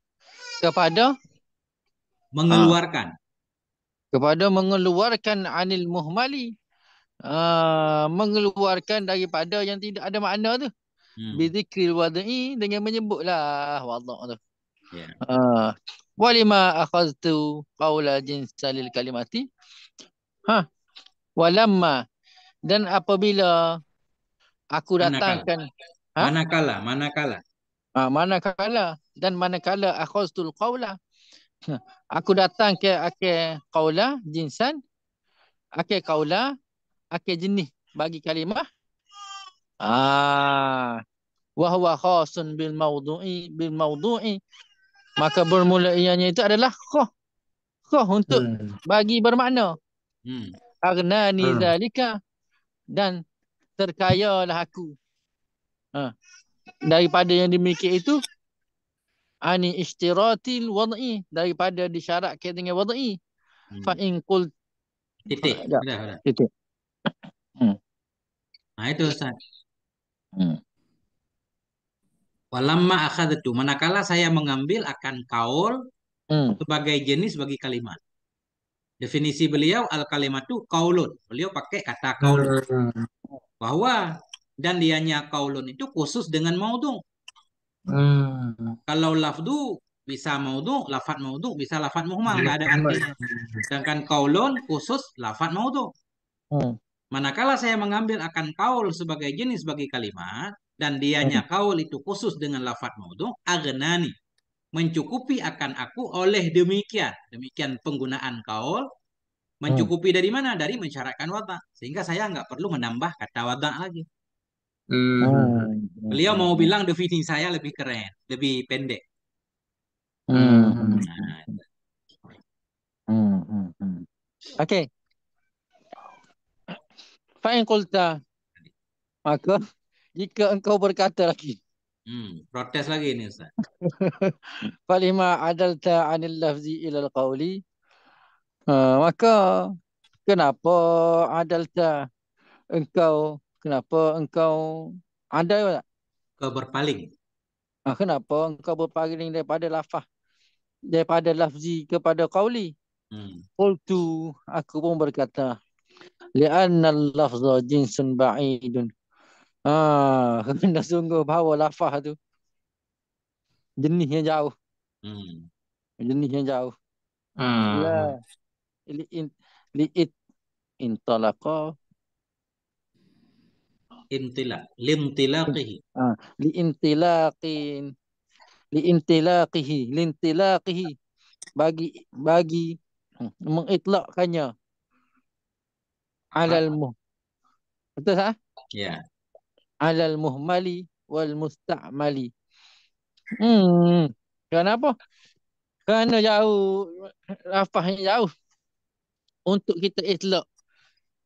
kepada mengeluarkan ah. kepada mengeluarkan anil muhmali uh, mengeluarkan daripada yang tidak ada makna tu hmm. bizikril wadi dengan menyebutlah wallah tu ya ah. walima akhadtu qawla jinsalil kalimati ha walamma dan apabila aku datangkan manakala ha? manakala lah, lah. Ha, ah, kala dan mana manakala akhastul qawla. <laughs> Aku datang ke akhir qawla jinsan. Akhir qawla. Akhir jenis bagi kalimah. Ah, wa huwa khasun bil maudu'i bil maudu'i maka bermula ianya itu adalah khah khah untuk hmm. bagi bermakna hmm. agna hmm. zalika dan terkayalah aku ha daripada yang dimiliki itu ani ishtiratil wad'i daripada disyaratkan dengan wad'i hmm. fa in qul titik ha, sudah titik hmm. nah hmm. ha, itu ustaz hmm. walamma akhadtu manakala saya mengambil akan kaul hmm. sebagai jenis bagi kalimat definisi beliau al kalimatu kaulun beliau pakai kata kaul hmm. bahwa dan lianya kaulun itu khusus dengan maudhu. Hmm. Kalau lafdu bisa maudhu, lafat maudhu, bisa lafat muhmal, enggak ada artinya. Sedangkan kaulun khusus lafat maudhu. Hmm. Manakala saya mengambil akan kaul sebagai jenis bagi kalimat dan dianya hmm. kaul itu khusus dengan lafat maudhu, agnani mencukupi akan aku oleh demikian. Demikian penggunaan kaul mencukupi hmm. dari mana? Dari mensyaratkan wadah. Sehingga saya nggak perlu menambah kata wadah lagi. Hmm. Beliau hmm. mau bilang the fitting saya lebih keren, lebih pendek. Hmm. Hmm. hmm, hmm okay. Fa'in kulta. Maka jika engkau berkata lagi. Hmm. Protes lagi ni Ustaz. <laughs> Falima adalta anil lafzi ilal qawli. Ah, maka kenapa adalta engkau kenapa engkau ada tak? Kau berpaling. Ah kenapa engkau berpaling daripada lafaz daripada lafzi kepada qauli? Hmm. Qultu aku pun berkata li'anna al-lafza jinsun ba'idun. Ah, <laughs> benda sungguh bahawa lafaz tu jenis yang jauh. Hmm. Jenis yang jauh. Hmm. Ya. Lah, li'it li'it intalaqa imtilaq limtilaqihi ah liimtilaqin liimtilaqihi lintilaqihi bagi bagi hmm, mengitlaqkannya alal muh betul tak ya yeah. alal muhmali wal musta'mali hmm kenapa kerana jauh apa yang jauh untuk kita itlaq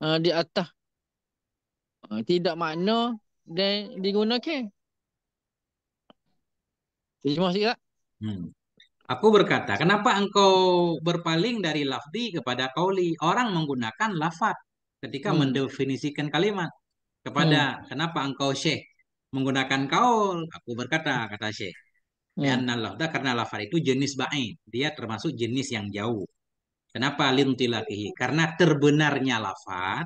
uh, ah, di atas tidak makna dan digunakan. Terjemah tak? Hmm. Aku berkata, kenapa engkau berpaling dari lafdi kepada kauli? Orang menggunakan lafat ketika hmm. mendefinisikan kalimat. Kepada, hmm. kenapa engkau syekh? Menggunakan kaul. Aku berkata, kata syekh. Dan hmm. lafda, karena lafaz itu jenis ba'in. Dia termasuk jenis yang jauh. Kenapa lintilakihi? Karena terbenarnya lafaz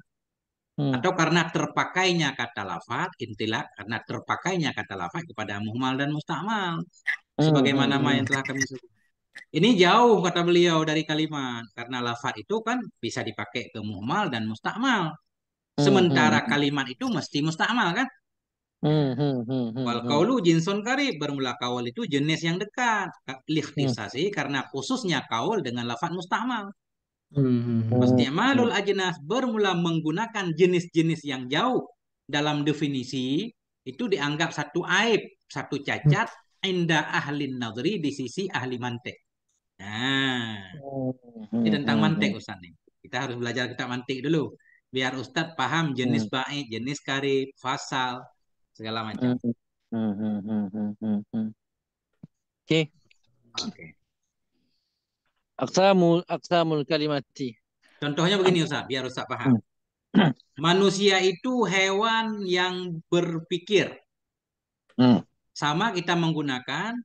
Hmm. Atau karena terpakainya kata lafat, intilak, karena terpakainya kata lafat kepada muhmal dan mustamal. Hmm, Sebagaimana hmm. hmm. yang telah kami sebut. Ini jauh kata beliau dari kalimat. Karena lafat itu kan bisa dipakai ke muhmal dan mustamal. Hmm, Sementara hmm. kalimat itu mesti mustamal kan? Wal kaulu jinson kari bermula kaul itu jenis yang dekat. Likhtisasi hmm. karena khususnya kaul dengan lafat mustamal. Hmm. malul oh. ajnas bermula menggunakan jenis-jenis yang jauh dalam definisi itu dianggap satu aib, satu cacat hmm. ahli nazri di sisi ahli mantek. Nah, hmm. ini tentang hmm, hmm, mantek hmm. Ustaz nih. Kita harus belajar kita mantik dulu biar Ustadz paham jenis baik jenis karib, fasal, segala macam. Oke. Okay. Oke. Okay aksamul aksamul kalimati. Contohnya begini Ustaz, biar Ustaz paham. Hmm. <clears throat> Manusia itu hewan yang berpikir. Hmm. Sama kita menggunakan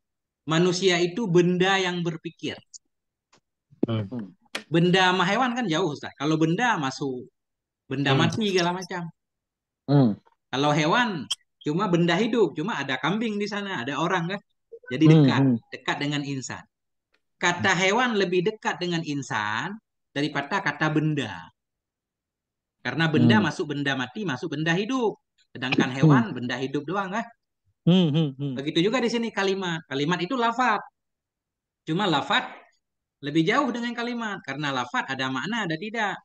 manusia itu benda yang berpikir. Hmm. hmm. Benda sama hewan kan jauh Ustaz. Kalau benda masuk benda hmm. mati segala macam. Hmm. Kalau hewan cuma benda hidup, cuma ada kambing di sana, ada orang kan. Jadi hmm, dekat, hmm. dekat dengan insan. Kata hewan lebih dekat dengan insan daripada kata benda. Karena benda hmm. masuk benda mati, masuk benda hidup. Sedangkan hmm. hewan hmm. benda hidup doang kan. Hmm, hmm, hmm. Begitu juga di sini kalimat. Kalimat itu lafat. Cuma lafat lebih jauh dengan kalimat karena lafat ada makna ada tidak.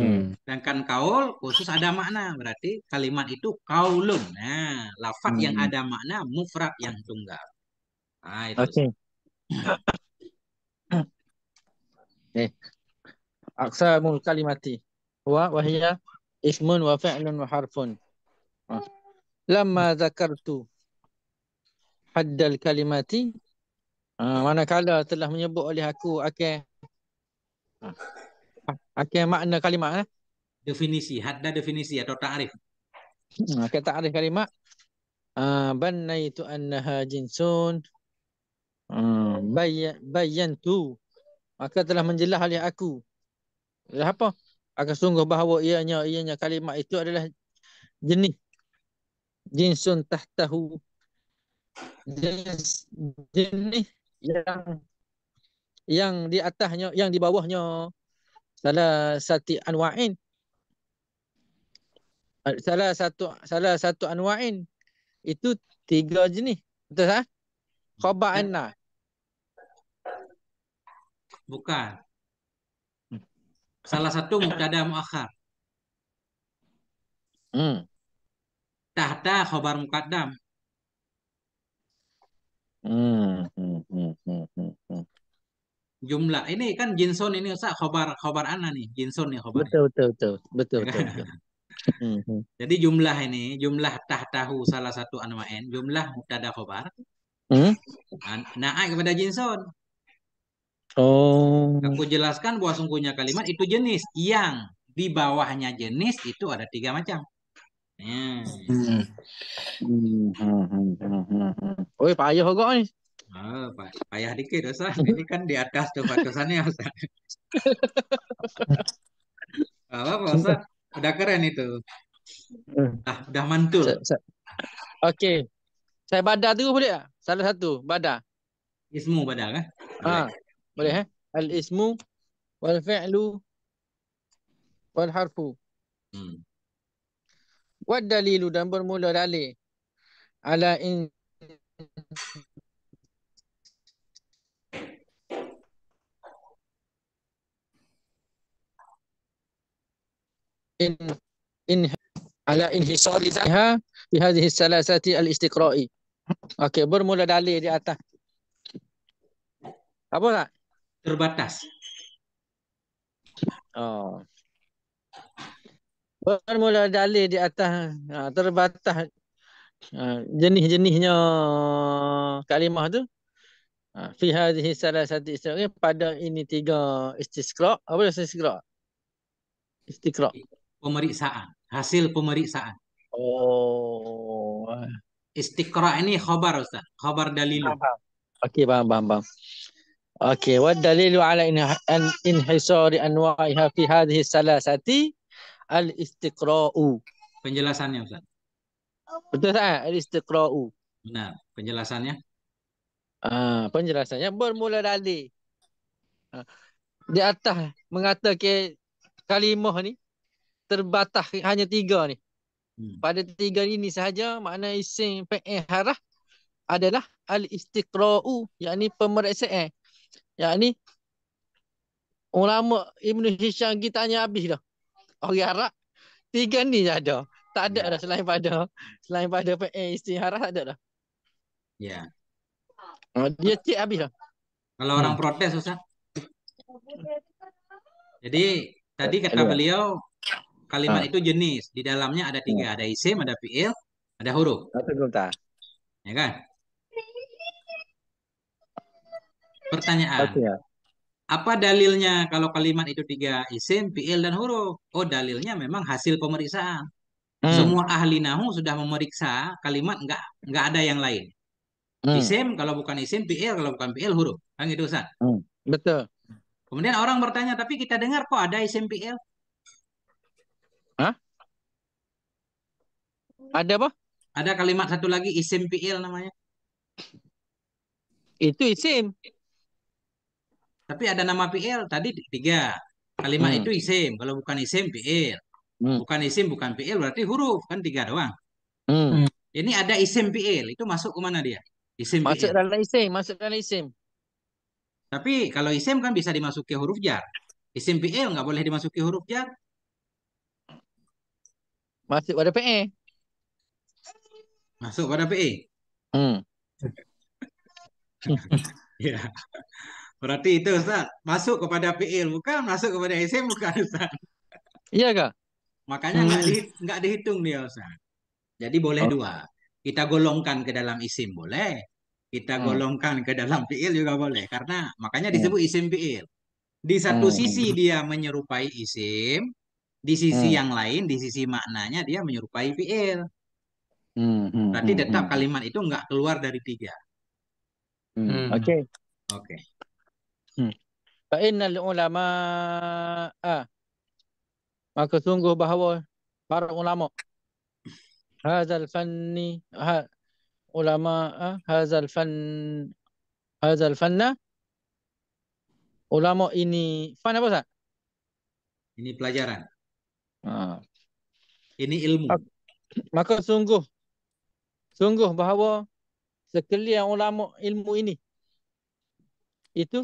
Hmm. Sedangkan kaul khusus ada makna. Berarti kalimat itu kaulun. Nah, lafat hmm. yang ada makna mufrad yang tunggal. Nah, itu. Okay. <clears throat> ni eh. aksamul kalimati wa wahiya ismun wa fi'lun wa harfun ha. lamma zakartu haddal kalimati ha, manakala telah menyebut oleh aku akan ha, okay. akan makna kalimat eh? definisi hadda definisi atau ta'rif hmm, akan okay, ta'rif kalimat ha, bannaitu annaha jinsun uh, bayyantu bayan maka telah menjelah oleh aku. Jelah apa? Akan sungguh bahawa ianya ianya kalimat itu adalah jenis jinsun tahtahu jenis jenis yang yang di atasnya yang di bawahnya salah satu anwa'in salah satu salah satu anwa'in itu tiga jenis betul tak khaba'anna ya. Bukan. Hmm. Salah satu muktada muakhar. Hmm. Tahta khobar muqaddam. Hmm. hmm, hmm jumlah ini kan jinson ini usah khobar khobar ana nih jinson nih khobar. Betul betul betul betul. Ya betul. Kan? Jadi jumlah ini jumlah tahtahu salah satu anwa'in jumlah muktada khobar. Hmm? Na'ai kepada jinson. Oh. Aku jelaskan bahwa sungguhnya kalimat itu jenis yang di bawahnya jenis itu ada tiga macam. Nah. Hmm. Oi, payah kok nih. Oh, payah dikit Ustaz. Ini kan di atas coba batasannya Ustaz. apa Ustaz? Udah keren itu. Ah, udah mantul. Okey. Saya badar dulu boleh ya? Salah satu, badar. Ismu badar kan? Ha. Ah. boleh eh al ismu wal fi'lu wal harfu hmm wad dalilu dan bermula dalil ala in in in ala inhisalha fi hadhihi salasati al istiqra'i okey bermula dalil di atas apa tak terbatas. Oh. Bermula dalil di atas ha, terbatas ha, jenis-jenisnya kalimah tu. Ha, fi hadhihi salasati istiqra pada ini tiga istiqra. Apa dia istiqra? Istiqra. Pemeriksaan. Hasil pemeriksaan. Oh. Istiqra ini khabar Ustaz. Khabar dalil. Okey, faham, faham, faham. Okey, wad dalilu ala inhisari anwa'iha fi hadhihi salasati al-istiqra'u. Penjelasannya Ustaz. Betul tak? Eh? Al-istiqra'u. Benar, penjelasannya. Ah, penjelasannya bermula dari ha, di atas mengatakan kalimah ni terbatas hanya tiga ni. Hmm. Pada tiga ini sahaja makna isim fi'il harah adalah al-istiqra'u yakni pemeriksaan. Eh. Yang ni ulama Ibn Hisham pergi tanya habis dah. Orang Arab tiga ni dah ada. Tak ada yeah. dah selain pada selain pada PA eh, istihara tak ada dah. Ya. Yeah. Dia cek habis dah. Kalau hmm. orang protes Ustaz. Jadi tadi kata beliau kalimat ha. itu jenis di dalamnya ada tiga hmm. ada isim ada fiil ada huruf. Ya kan? Pertanyaan. Ya. Apa dalilnya kalau kalimat itu tiga isim, fiil dan huruf? Oh, dalilnya memang hasil pemeriksaan. Hmm. Semua ahli nahu sudah memeriksa kalimat nggak nggak ada yang lain. Hmm. Isim kalau bukan isim, fiil kalau bukan fiil huruf. Kan gitu Ustaz? Hmm. Betul. Kemudian orang bertanya, tapi kita dengar kok ada isim fiil? Hah? Ada apa? Ada kalimat satu lagi isim fiil namanya. Itu isim. Tapi ada nama PL tadi tiga. Kalimat hmm. itu isim. Kalau bukan isim PL. Hmm. Bukan isim bukan PL berarti huruf kan tiga doang. Hmm. hmm. Ini ada isim PL itu masuk ke mana dia? Isim masuk PL. dalam isim, masuk dalam isim. Tapi kalau isim kan bisa dimasuki huruf jar. Isim PL nggak boleh dimasuki huruf jar. Masuk pada PE. Masuk pada PE. Hmm. <laughs> ya. Berarti itu Ustaz, masuk kepada PL bukan, masuk kepada SM bukan Ustaz. Iya kah? Makanya hmm. nggak hmm. di, dihitung dia Ustaz. Jadi boleh oh. dua. Kita golongkan ke dalam isim boleh, kita hmm. golongkan ke dalam PL juga boleh karena makanya disebut hmm. isim PL. Di satu hmm. sisi dia menyerupai isim, di sisi hmm. yang lain di sisi maknanya dia menyerupai PL. Hmm, hmm, hmm. Berarti tetap kalimat itu nggak keluar dari tiga. Hmm. Oke. Okay. Oke. Okay. Hmm. Fa innal ulama ah. Maka sungguh bahawa para ulama hadzal fanni ha, ulama ah, hadzal fan hadzal fanna ulama ini fan apa Ustaz? Ini pelajaran. Ah. Ini ilmu. Maka sungguh sungguh bahawa sekalian ulama ilmu ini itu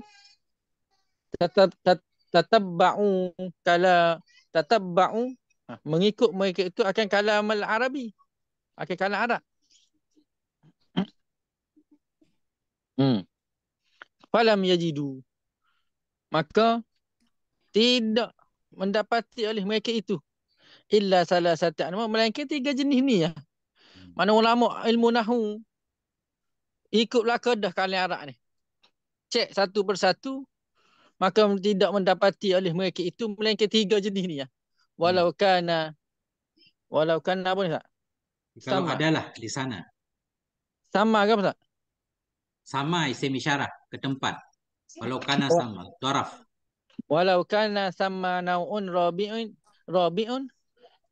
tatabba'u kala tatabba'u ha, mengikut mereka itu akan kalam al-arabi akan kalam arab hmm falam yajidu maka tidak mendapati oleh mereka itu illa salah satu anwa melainkan tiga jenis ni ya. Hmm. mana ulama ilmu nahu ikutlah kedah kalam arab ni cek satu persatu maka tidak mendapati oleh mereka itu melainkan tiga jenis ni ya. Walau hmm. kana walau kana apa ni tak? Kalau ada lah di sana. Sama ke apa tak? Sama isim isyarah ke tempat. Walau kana oh. sama, taraf. Walau kana sama nau'un rabi'un rabi'un.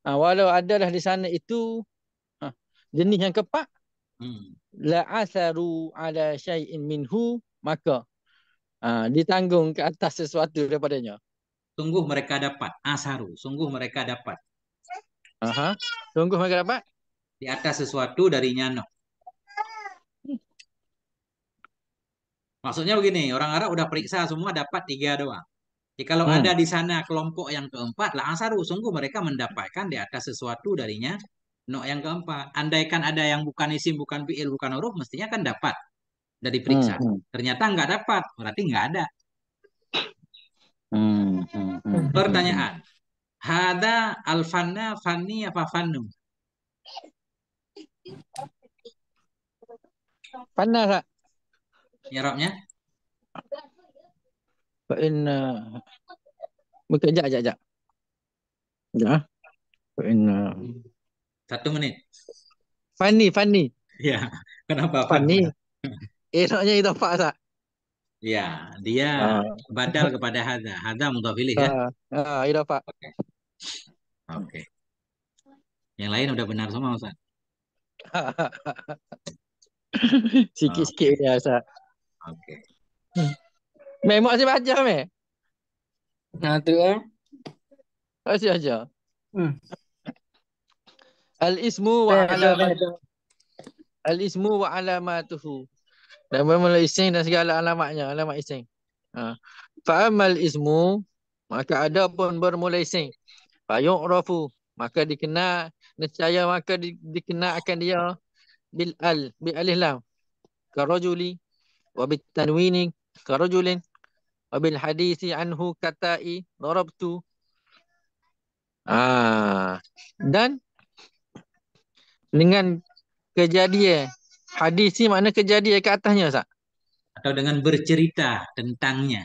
Ah walau adalah di sana itu ha, jenis yang kepak. Hmm. La asaru ala syai'in minhu maka ditanggung ke atas sesuatu daripadanya. Sungguh mereka dapat. Asaru. Ah, sungguh mereka dapat. Aha. Sungguh mereka dapat. Di atas sesuatu dari nyano. Maksudnya begini, orang Arab udah periksa semua dapat tiga doang. Jadi kalau hmm. ada di sana kelompok yang keempat, lah asaru ah, sungguh mereka mendapatkan di atas sesuatu darinya no yang keempat. Andaikan ada yang bukan isim, bukan fiil, bukan huruf, mestinya kan dapat. Dari periksa, hmm, hmm. ternyata nggak dapat berarti nggak ada hmm, hmm. Hmm. pertanyaan hada alfanna fanni apa fannu Fanna kak Nyerapnya Fa inna Mungkin jap jap Ya Fa Satu menit Fanny, Fanny. Ya Kenapa Fanny? Enaknya itu apa tak? Ya, dia uh. badal kepada Hadha. Hadha mutafilih ya. Uh, ah, uh, ah, itu apa? Oke. Okay. Yang lain sudah benar semua, Ustaz. <laughs> Sikit-sikit oh. ya, Ustaz. Oke. Okay. Memo masih baca, me. Nah, tu kan. Eh. Hmm. eh masih baca. Al-ismu wa alamatuhu. Al-ismu wa alamatuhu dan bermula isim dan segala alamatnya alamat isim ha fa amal ismu maka ada pun bermula isim fa yu'rafu maka dikenal nescaya maka di, dikenal akan dia bil al bil alif lam karajuli wa bit tanwini karajulin wa bil hadisi anhu katai darabtu ah dan dengan kejadian Hadis ni makna kejadian ke atasnya Ustaz? Atau dengan bercerita tentangnya.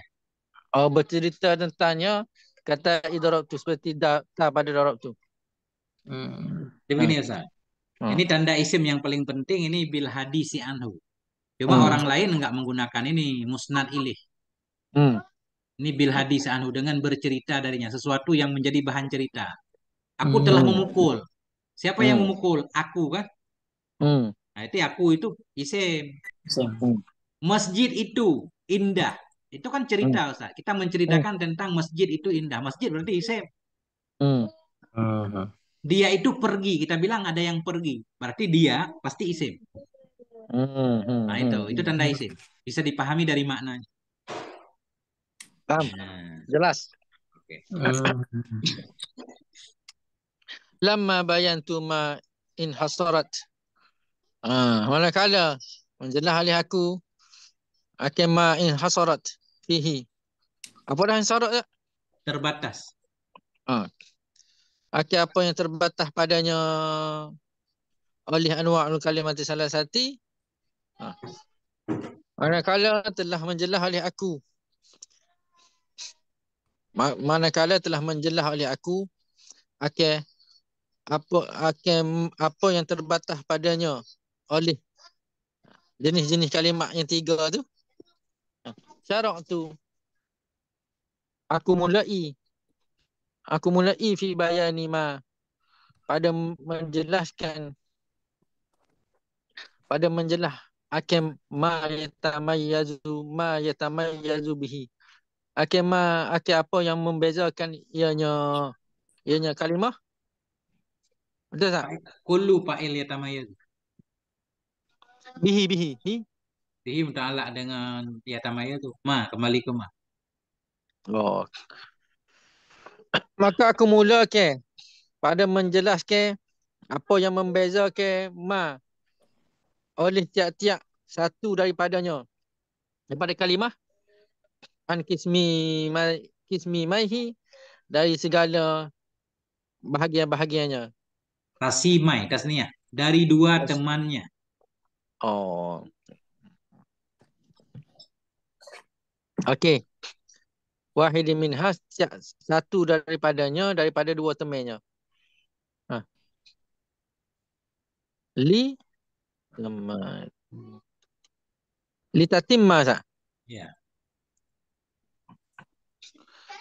Oh bercerita tentangnya kata idrak tu seperti data pada darab tu. Hmm. Jadi hmm. begini Ustaz. Hmm. Ini tanda isim yang paling penting ini bil hadisi anhu. Cuma hmm. orang lain enggak menggunakan ini musnad ilih. Hmm. Ini bil hadis anhu dengan bercerita darinya sesuatu yang menjadi bahan cerita. Aku hmm. telah memukul. Siapa hmm. yang memukul? Aku kan? Hmm. Nah, itu aku itu isim. Hmm. Masjid itu indah. Itu kan cerita, hmm. Ustaz. Kita menceritakan hmm. tentang masjid itu indah. Masjid berarti isim. Hmm. Uh-huh. Dia itu pergi. Kita bilang ada yang pergi. Berarti dia pasti isim. Hmm. hmm nah, hmm, itu. Itu tanda isim. Bisa dipahami dari maknanya. Paham. Nah. Jelas. Okay. Lama bayantuma in hasarat Ah, ha, kala menjelah alih aku akema in hasarat fihi. Apa dah hasarat tak? Terbatas. Ah. Ha. Akhir apa yang terbatas padanya oleh anwa'ul kalimati salah sati. Ah. Ha. kala telah menjelah alih aku mana kala telah menjelah oleh aku akan okay, apa akan okay, apa yang terbatas padanya oleh jenis-jenis kalimat yang tiga tu syarat tu aku mulai aku mulai fi bayani ma pada menjelaskan pada menjelah akan ma yatamayyazu ma yatamayyazu bihi akan ma akan apa yang membezakan ianya ianya kalimah betul tak kullu fa'il yatamayyazu bihi bihi hi bihi mutaalak dengan yatamaya tu ma kembali ke ma oh maka aku mula ke pada menjelaskan apa yang membezakan ma oleh tiap-tiap satu daripadanya daripada kalimah an kismi ma kismi maihi dari segala bahagian-bahagiannya. Tasimai, tasniah. Ya? Dari dua Tasi. temannya. Oh, okey. Wahidin min has satu daripadanya daripada dua temannya. Ha. Li lama. Li tatim masa. Ya. Yeah.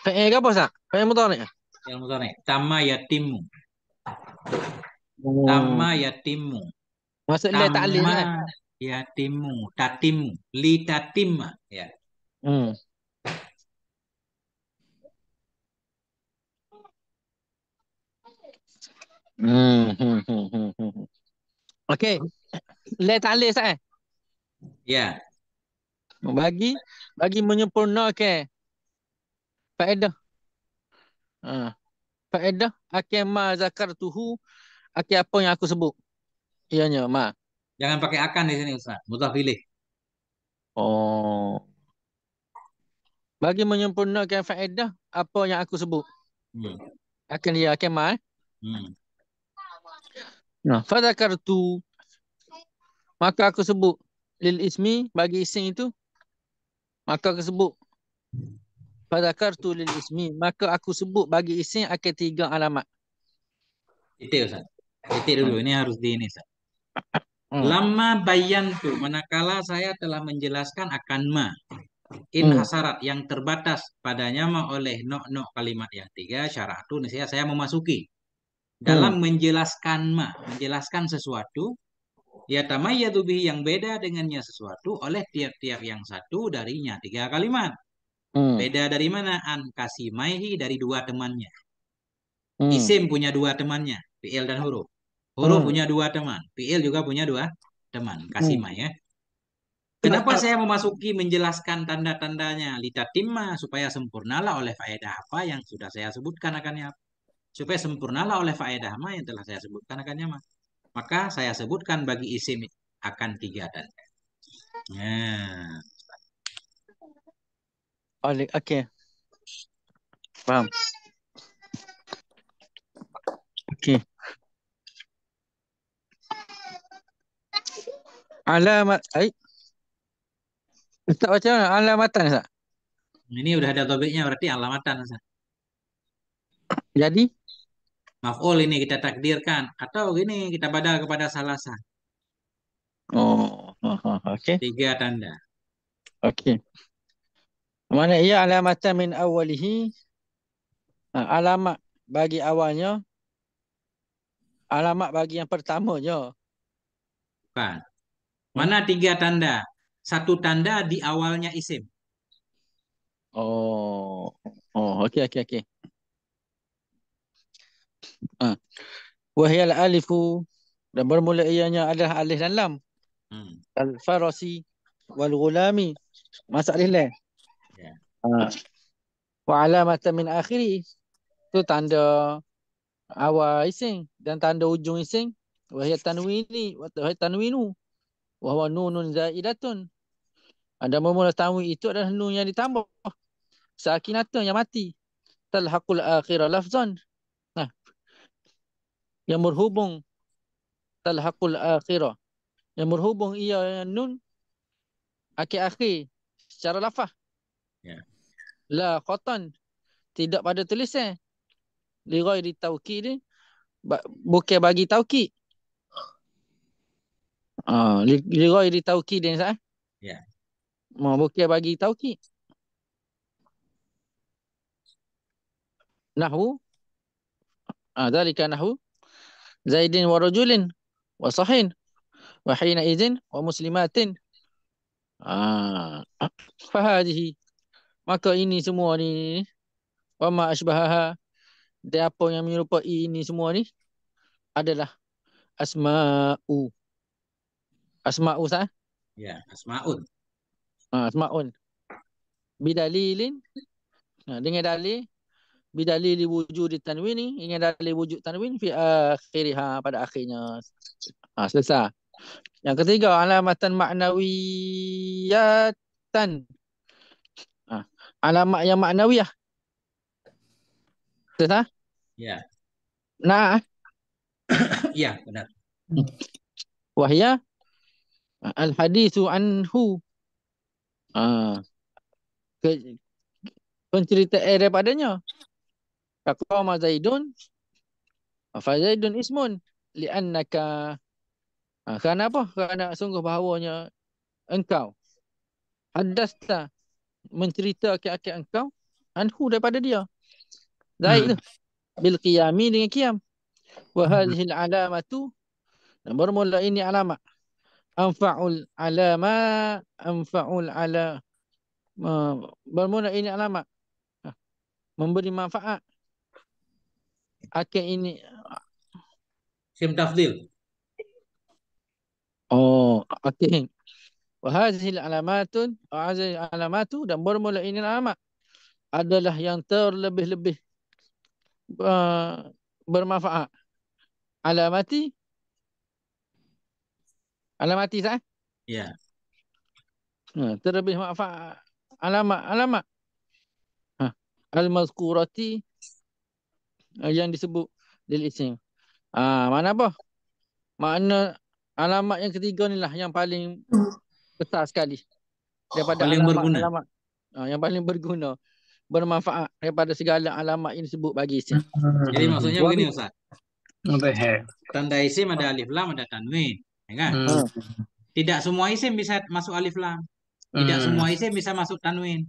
Fa'il apa sah? Fa'il mudhari. Fa'il mudhari. Tamma yatimmu. Oh. Tamma yatimmu. Hmm. Masuk le tak kan? Ya timu, tatim, li tatim lah, ya. Hmm. Hmm. hmm, hmm, hmm okey. Le tak alif sat eh? Ya. Bagi bagi menyempurnakan faedah. Ha. Ah. Faedah akan ma zakartuhu akan apa yang aku sebut. Iya nyoma. Jangan pakai akan di sini Ustaz. Mudah pilih. Oh. Bagi menyempurnakan faedah apa yang aku sebut. Hmm. Akan dia akan mai. Eh? Hmm. Nah, fadakartu maka aku sebut lil ismi bagi isim itu maka aku sebut fadakartu lil ismi maka aku sebut bagi isim akan tiga alamat. Titik Ustaz. Titik dulu hmm. ini harus di ini Ustaz. lama hmm. Lama bayantu, manakala saya telah menjelaskan akan ma. In hmm. hasarat yang terbatas padanya ma oleh no no kalimat yang tiga syarat syaratun saya saya memasuki dalam hmm. menjelaskan ma menjelaskan sesuatu ya ya tubi yang beda dengannya sesuatu oleh tiap-tiap yang satu darinya tiga kalimat hmm. beda dari mana an maihi dari dua temannya hmm. isim punya dua temannya fi'il dan huruf Huruf oh, hmm. punya dua teman, fiil juga punya dua teman. Kasih hmm. ya. Kenapa saya memasuki menjelaskan tanda-tandanya Lita Timah supaya sempurnalah oleh faedah apa yang sudah saya sebutkan akannya supaya sempurnalah oleh faedah ma yang telah saya sebutkan akannya Maka saya sebutkan bagi isim akan tiga tanda. Nah. Oke. Okay. Paham. Oke. Okay. Alamat ai. Ustaz baca mana? Alamatan Ustaz. Ini sudah ada topiknya berarti alamatan Ustaz. Jadi maf'ul ini kita takdirkan atau gini kita badal kepada salah satu. Oh, ha, ha, ha, oke. Okay. Tiga tanda. Okay. Mana ia alamatan min awalihi? Alamat bagi awalnya. Alamat bagi yang pertamanya. Bukan. Mana tiga tanda? Satu tanda di awalnya isim. Oh. Oh, okey okey okey. Ah. Wa hiyal alifu dan bermula ianya adalah alif dan lam. Hmm. Al farasi wal gulami. Masak alif lain. Ya. Ah. Wa alamatan min akhiri. Tu tanda awal ising dan tanda ujung ising. Wa hiyat tanwini wa wahwa nunun zaidatun. ada bermula tahu itu adalah nun yang ditambah. Sakinatun yang mati. Talhaqul akhirah lafzan. Nah. Yang berhubung talhaqul akhirah. Yang berhubung ia yang nun akhir-akhir secara lafaz. Yeah. La khatan tidak pada tulisan. Lirai di tauqid ni bukan bagi tauqid. Ha, Leroy dia tauki dia ni sah? Eh? Ya. Mau bukia bagi tauki. Nahu. Ah, ha, dalika nahu. Zaidin wa rajulin. Wa sahin. Wa hina izin. Wa muslimatin. Ah. Ha. Fahadihi. Maka ini semua ni. Wa ma asbahaha. Dia apa yang menyerupai ini semua ni. Adalah. Asma'u. Asma'ul sah? Ya, Asma'ul. Ha, ah, Asma'ul. Bidalilin. Ha, dengan dalil. Bidalili wujud di tanwin ni. Ingat dalil wujud tanwin. Fi ha pada akhirnya. Ha, selesai. Yang ketiga. Alamatan maknawiyatan. Ha, alamat yang maknawi maknawiyah. Selesai? Ya. Nah. <coughs> ya, benar. Wahia al hadithu anhu ah uh, pencerita eh, daripadanya qama zaidun ha, fa zaidun ismun liannaka uh, kerana apa kerana sungguh bahawanya engkau hadasta mencerita akak akak engkau anhu daripada dia zaid hmm. bil qiyami dengan qiyam wa hmm. hadhihi al alamatu bermula ini alamat anfa'ul alama anfa'ul ala bermula ini alamat ha. memberi manfaat akhir ini sim tafdil oh akhir okay. وهذه alamatun, وهذه العلامات dan bermula ini alamat adalah yang terlebih-lebih uh, bermanfaat alamati Alamat hati sah? Eh? Ya. Ha, terlebih makfa' alamat. Alamat. Ha, Al-Mazkurati eh, yang disebut dil isim. Ah, ha, mana apa? Makna alamat yang ketiga ni lah yang paling besar sekali. Daripada paling alamat, berguna. Alamat. Ah, yang paling berguna. Bermanfaat daripada segala alamat yang disebut bagi isim. Jadi maksudnya begini Ustaz. Tanda isim ada alif lam ada tanwin. ya kan? Hmm. Tidak semua isim bisa masuk alif lam. Tidak hmm. semua isim bisa masuk tanwin.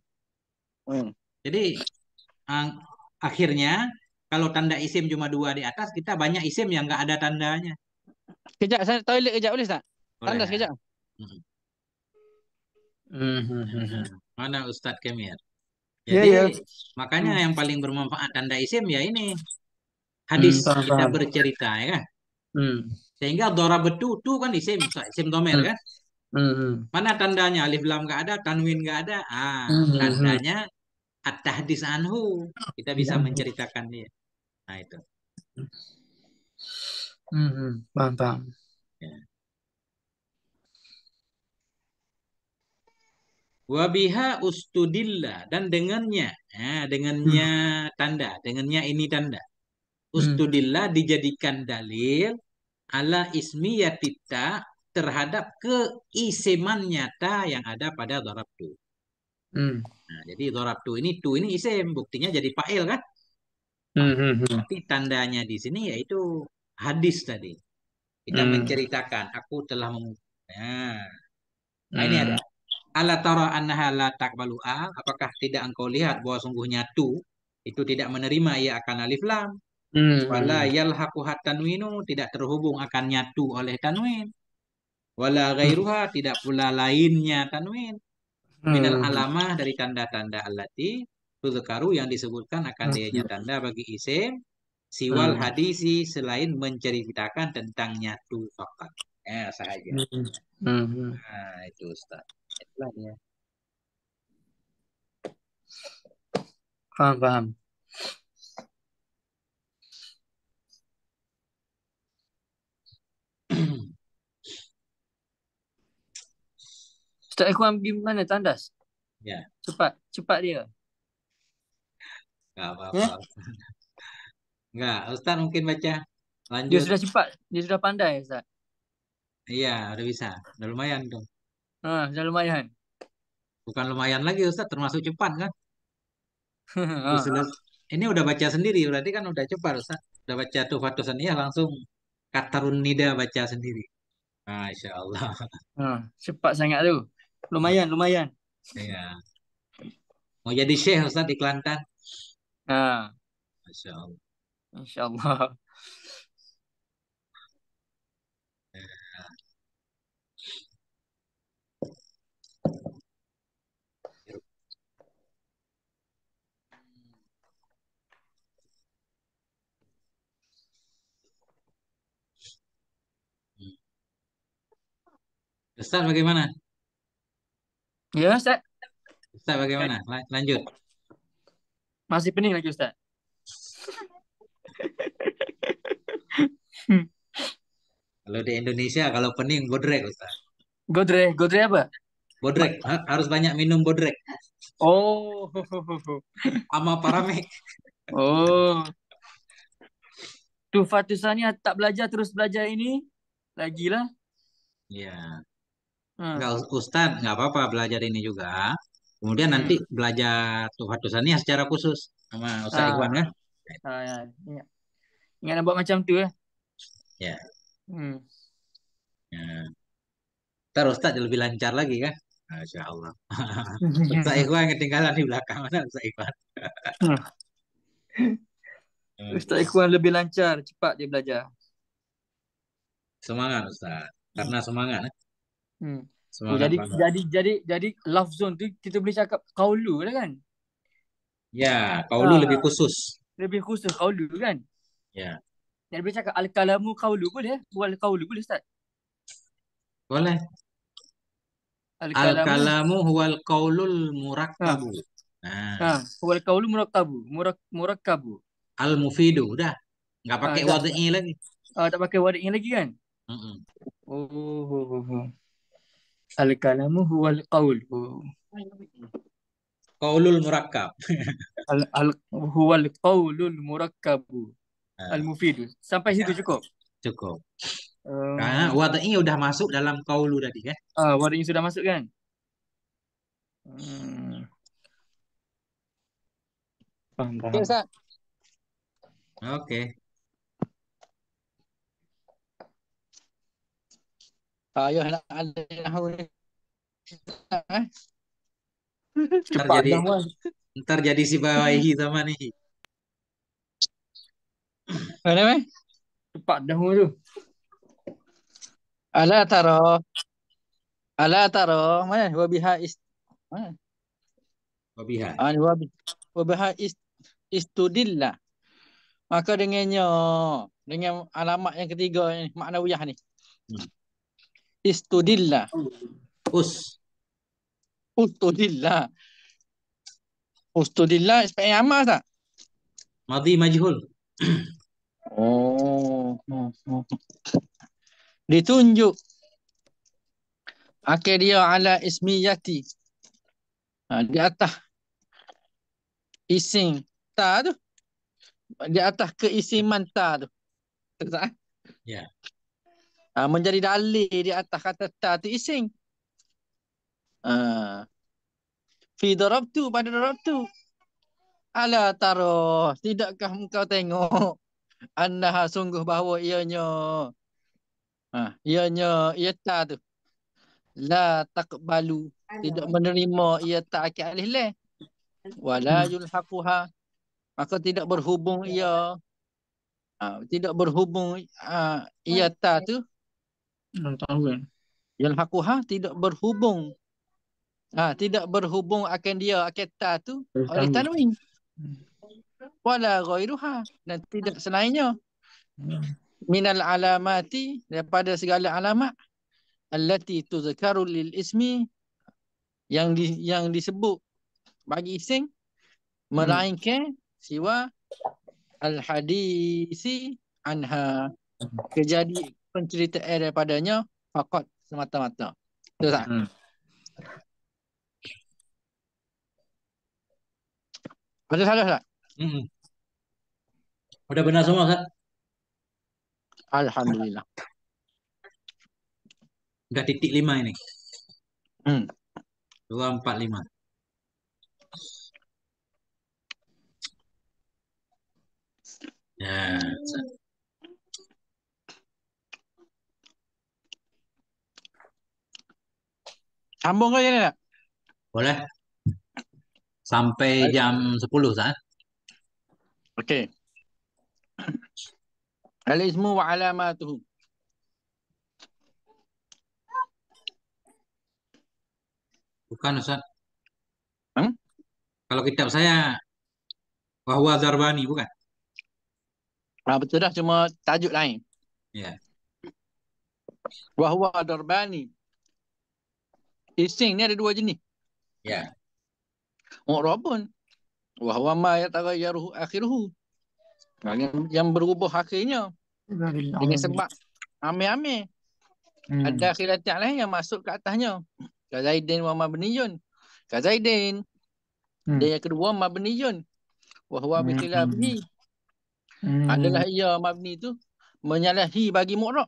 Hmm. Jadi ang, akhirnya kalau tanda isim cuma dua di atas, kita banyak isim yang nggak ada tandanya. Kejap, saya toilet kejap boleh tak? Tanda sekejap. Ya. Hmm. Hmm, hmm, hmm. Hmm. Mana Ustadz Kemir? Ya, ya. Jadi yeah, yeah. makanya hmm. yang paling bermanfaat tanda isim ya ini hadis hmm, kita bercerita ya kan. Hmm. Sehingga dora betu tu kan isim, isim kan? Hmm, hmm, hmm. Mana tandanya? Alif lam gak ada, tanwin gak ada. Ah, hmm, hmm. tandanya at-tahdis anhu. Kita bisa ya. menceritakan dia. Nah, itu. mantap paham, paham. Ya. Wabiha ustudilla dan dengannya, nah, dengannya hmm. tanda, dengannya ini tanda. Ustudilla dijadikan dalil ala ismiyatita terhadap keiseman nyata yang ada pada dorab tu. Hmm. Nah, jadi dorab tu ini tu ini isim, buktinya jadi fa'il kan? Hmm, hmm, hmm. Tapi tandanya di sini yaitu hadis tadi. Kita hmm. menceritakan, aku telah mem ya. nah. nah, hmm. ini ada. Ala tara annaha la taqbalu apakah tidak engkau lihat bahwa sungguhnya tu itu tidak menerima ia akan alif lam? Hmm. Wala hmm. yalhaqu hatanwinu tidak terhubung akan nyatu oleh tanwin. Wala hmm. ghairuha tidak pula lainnya tanwin. Minal hmm. alamah dari tanda-tanda alati tuzkaru yang disebutkan akan adanya tanda bagi isim siwal hadisi selain menceritakan tentang nyatu fakat. Eh, sahaja. Nah, itu Ustaz. Itulah dia. Paham, paham. <clears throat> Ustaz Ikhwan pergi mana tandas? Ya. Cepat, cepat dia. Enggak apa-apa. Ya? Enggak, huh? Ustaz mungkin baca. Lanjut. Dia sudah cepat, dia sudah pandai Ustaz. Iya, ada bisa. Sudah lumayan tuh. Ha, ah, sudah lumayan. Bukan lumayan lagi Ustaz, termasuk cepat kan? <laughs> Ha, ha. Ini udah baca sendiri, berarti kan udah cepat Ustaz. Udah baca tuh Fatusan, iya langsung Katarun Nida baca sendiri. Masya Allah. Hmm, cepat sangat tuh. Lumayan, lumayan. Iya, Mau jadi syekh Ustaz di Kelantan? Ah, Masya Allah. Insya Allah. Ustaz bagaimana? Ya, Ustaz. Ustaz bagaimana? Lanjut. Masih pening lagi, Ustaz. kalau di Indonesia, kalau pening, godrek Ustaz. Godrek, godrek apa? Bodrek, harus banyak minum bodrek. Oh. Sama paramek. Oh. Tuh Fatusannya tak belajar terus belajar ini. Lagilah. Iya. Yeah. Enggak hmm. Ustadz, nggak apa-apa belajar ini juga. Kemudian nanti hmm. belajar Tuhfat Tusaniyah secara khusus sama Ustadz ah. Iwan kan? Ya. Ah, ya. ya. Ingat buat macam tu ya. Ya. Hmm. Ya. Ntar lebih lancar lagi kan? Masya Allah. <laughs> Ustadz Ikhwan ketinggalan di belakang mana Ustadz iqbal hmm. Ustadz iqbal lebih lancar, cepat dia belajar. Semangat Ustadz, karena semangat. Eh? Hmm. Oh, jadi, jadi jadi jadi love zone tu kita boleh cakap kaulu lah kan? Ya, ah, kaulu uh, lebih khusus. Lebih khusus kaulu kan? Ya. Jadi boleh cakap al-kalamu kaulu boleh? Wal eh? kaulu boleh Ustaz? Boleh. Al-kalamu huwal qaulul murakkabu. Ha. Huwal qaulul murakkabu. Murak murakkabu. Al-mufidu dah. Enggak pakai ha, wad'i lagi. Ah uh, tak pakai wad'i lagi kan? Mm -mm. Oh, oh, oh, oh al kalamu huwal qawlu qawlul murakkab al, al huwal qawlul murakkab ha. al mufid sampai situ ya. cukup cukup um, nah ha, wadai sudah masuk dalam qawlu tadi kan ah uh, wadai sudah masuk kan hmm. faham faham ya, Okay. Payah nak ada nahu ni. Cepat jadi. Ntar jadi si Bayhi sama ni. Mana meh? Cepat dah tu. Ala taro. Ala taro. Mana? Wabiha ist. Mana? Wabiha. Ah, Wabiha ist. Istudillah. Maka dengannya. Dengan alamat yang ketiga ni. Maknawiyah ni. Hmm istudilla. Us. Ustudilla. Ustudilla ispa'i amal tak? Madhi majhul. Oh. <coughs> Ditunjuk. Pakai dia ala ismi yati. Ha, di atas. Ising. Ta tu. Di atas keisiman ta tu. Tak tak? Ya ha, menjadi dalil di atas kata ta tu ising. Ha. Fi tu pada tu Ala taro, tidakkah engkau tengok anda sungguh bahawa ianya ha, ianya ia ta tu. La taqbalu, tidak menerima ia ta akik alih leh. Wala hmm. yulhaquha, maka tidak berhubung ia ha, tidak berhubung ha, ia ta tu Kan. Yang hakuha tidak berhubung ha, tidak berhubung akan dia akan ta tu oleh tanwin. Hmm. Wala ghairuha dan tidak hmm. selainnya. Minal alamati daripada segala alamat allati tuzkaru lil ismi yang di, yang disebut bagi isim hmm. melainkan siwa al hadisi anha kejadian penceritaan daripadanya fakot semata-mata. Betul tak? Hmm. Betul salah tak? Hmm. Udah benar semua kan? Alhamdulillah. Dah titik lima ini. Hmm. empat lima. Yeah. Sambung ke jadi nak? Boleh. Sampai Baik. jam 10 sah. Eh? Okey. <clears throat> Al-ismu wa Bukan Ustaz. Hmm? Kalau kitab saya Wahwa Zarbani bukan? Ah, betul dah cuma tajuk lain. Ya. Yeah. Wahwa Zarbani. Ising ni ada dua jenis. Ya. Mu'rabun. Wahwama ya tarayyaruhu akhiruhu. Yang, yang berubah akhirnya. Dengan sebab ame-ame. Hmm. Ada akhirat yang lain yang masuk ke atasnya. Kazaidin wa mabniyun. Kazaidin. Hmm. Dan yang kedua mabniyun. Wahwa hmm. bikila bini. Hmm. Adalah ia mabni tu menyalahi bagi mu'rab.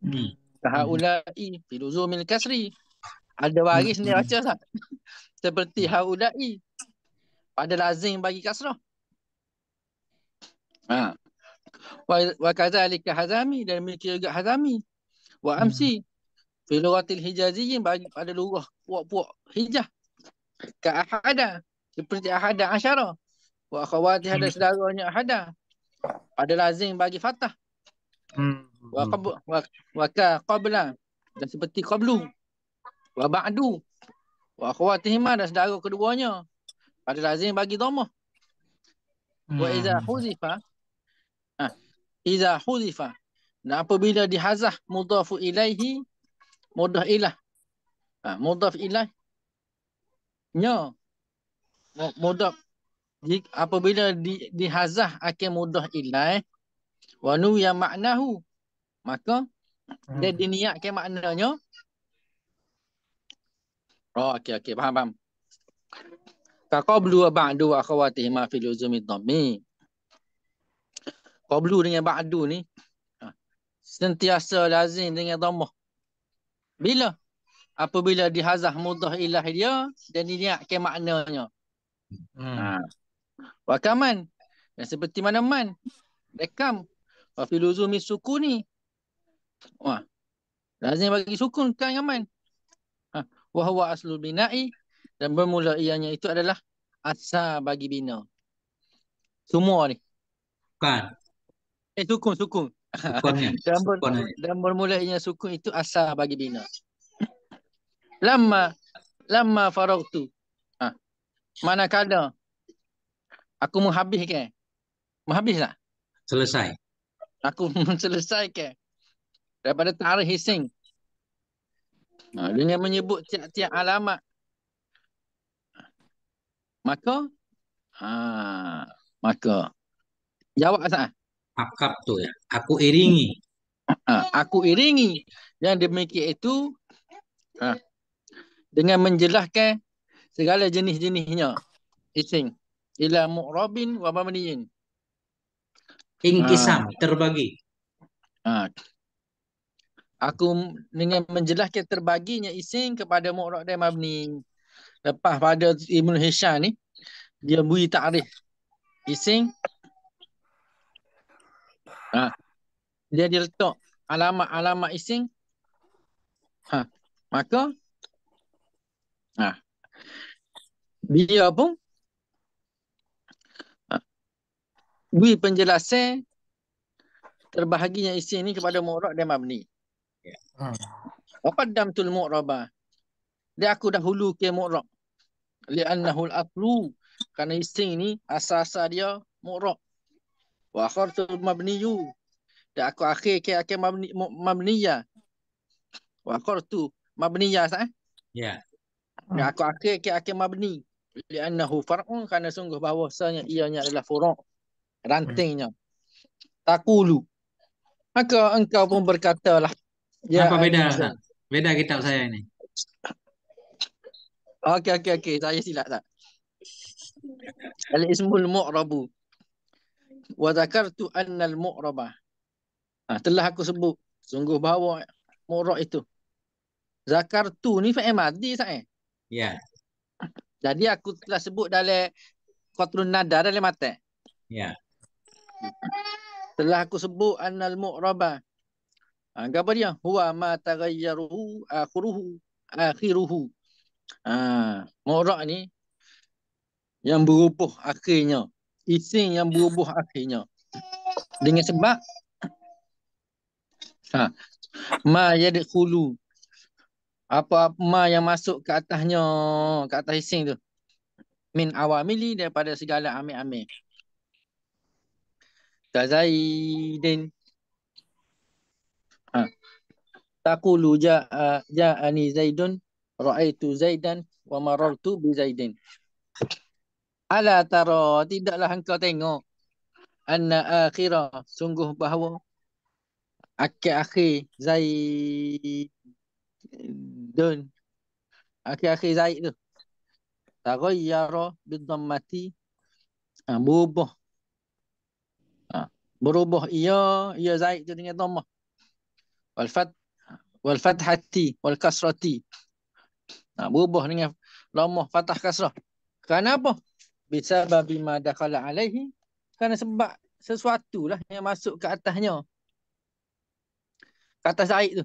Hmm. Tahaulai hmm. filuzumil kasri. Ada waris hmm. ni baca sah. <laughs> Seperti hmm. haudai. Pada lazim bagi kasrah. Ha. Wa, wa kazalika hazami. Dan mikir juga hazami. Wa amsi. Hmm. Filuratil hijaziyin bagi pada lurah puak-puak hijah. Ka ahada. Seperti ahada asyara. Wa khawatih hmm. ada sedaranya ahada. Pada lazim bagi fatah. Hmm. Wa, qab, wa, wa ka qabla. Dan seperti qablu. Hmm wa ba'du wa akhwatihima dan saudara keduanya pada lazim bagi dhamma hmm. wa iza huzifa ha iza huzifa dan apabila dihazah mudhafu ilaihi mudah ilah ha mudhaf ilah nya mudhaf apabila di, dihazah akan mudah ilai wa nu yang maknahu maka hmm. dia diniatkan maknanya Oh, okey okey, faham faham. Taqablu wa ba'du akhawati ma fi luzumi dhammi. Qablu dengan ba'du ni ha, sentiasa lazim dengan dhammah. Bila? Apabila dihazah mudah ilah dia dan diniatkan maknanya. Hmm. Ha. Wa kaman? Dan seperti mana man? Rekam. Wa fi luzumi suku ni. Wah. Lazim bagi sukun kan yang man? wahwa aslul bina'i dan bermula ianya itu adalah asa bagi bina. Semua ni. Kan? Eh sukun, sukun. <laughs> dan, ber, dan bermula ianya sukun itu asa bagi bina. lama, lama farog tu. Ha. Manakala aku menghabiskan. Menghabis tak? Selesai. Aku menyelesaikan. <laughs> Daripada tarikh hising. Ha, dengan menyebut tiap-tiap alamat maka ha, maka jawab asal akap tu ya aku iringi ha, aku iringi yang demikian itu ha, dengan menjelaskan segala jenis-jenisnya ising ila mu'rabin wa mabniin ingkisam ha, terbagi ha, aku dengan menjelaskan terbaginya isim kepada mu'rad dan mabni lepas pada Ibn Hisham ni dia beri takrif isim ha. dia diletak alamat-alamat isim ha. maka ha. dia pun ha. beri penjelasan terbahaginya isim ni kepada mu'rad dan mabni Hmm. tul mu'raba. Dia aku dahulu ke mu'rab. Li'annahu al-atlu. Kerana isting ni asal-asal dia mu'rab. Wa tu mabniyu. Dia aku akhir ke akhir mabni, mabniya. Wa tu mabniya sah. Eh? Ya. Yeah. Dia aku akhir ke akhir mabni. Li'annahu far'un. Kerana sungguh bahawasanya ianya adalah furuk. Rantingnya. Hmm. Takulu. Maka engkau pun berkatalah. Ya, Apa beda? Aizah. Beda kitab saya ini. Okey okey okey, saya silap tak? Al-ismul mu'rabu. Wa zakartu anna al-mu'raba. Ha, telah aku sebut sungguh bahawa mu'rab itu. Zakartu ni fi'il madhi sa'i. Eh? Ya. Jadi aku telah sebut dalam qatrun nadar dalam mate. Ya. Telah aku sebut anna al-mu'raba. Ha, ah, gambar dia. Huwa ma taghayyaruhu akhiruhu. Akhiruhu. Ha, ah, morak ni. Yang berubah akhirnya. Isin yang berubah akhirnya. Dengan sebab. Ha, ma yadikhulu. Apa, apa ma yang masuk ke atasnya. Ke atas isin tu. Min awamili daripada segala amir-amir. Tazaidin. -amir taqulu ja'a ja'ani zaidun raaitu zaidan wa marartu bi zaidin ala tara tidaklah engkau tengok anna akhira sungguh bahawa akhir-akhir zaidun akhir-akhir zaid tu taghayyara bidhammati ha, berubah ha, berubah ia ia zaid tu dengan dhammah wal fat wal fathati wal kasrati. Ha, berubah dengan lamah fathah kasrah. Kenapa? Bisa babi madakala alaihi. Kerana sebab sesuatu lah yang masuk ke atasnya. Ke atas air tu.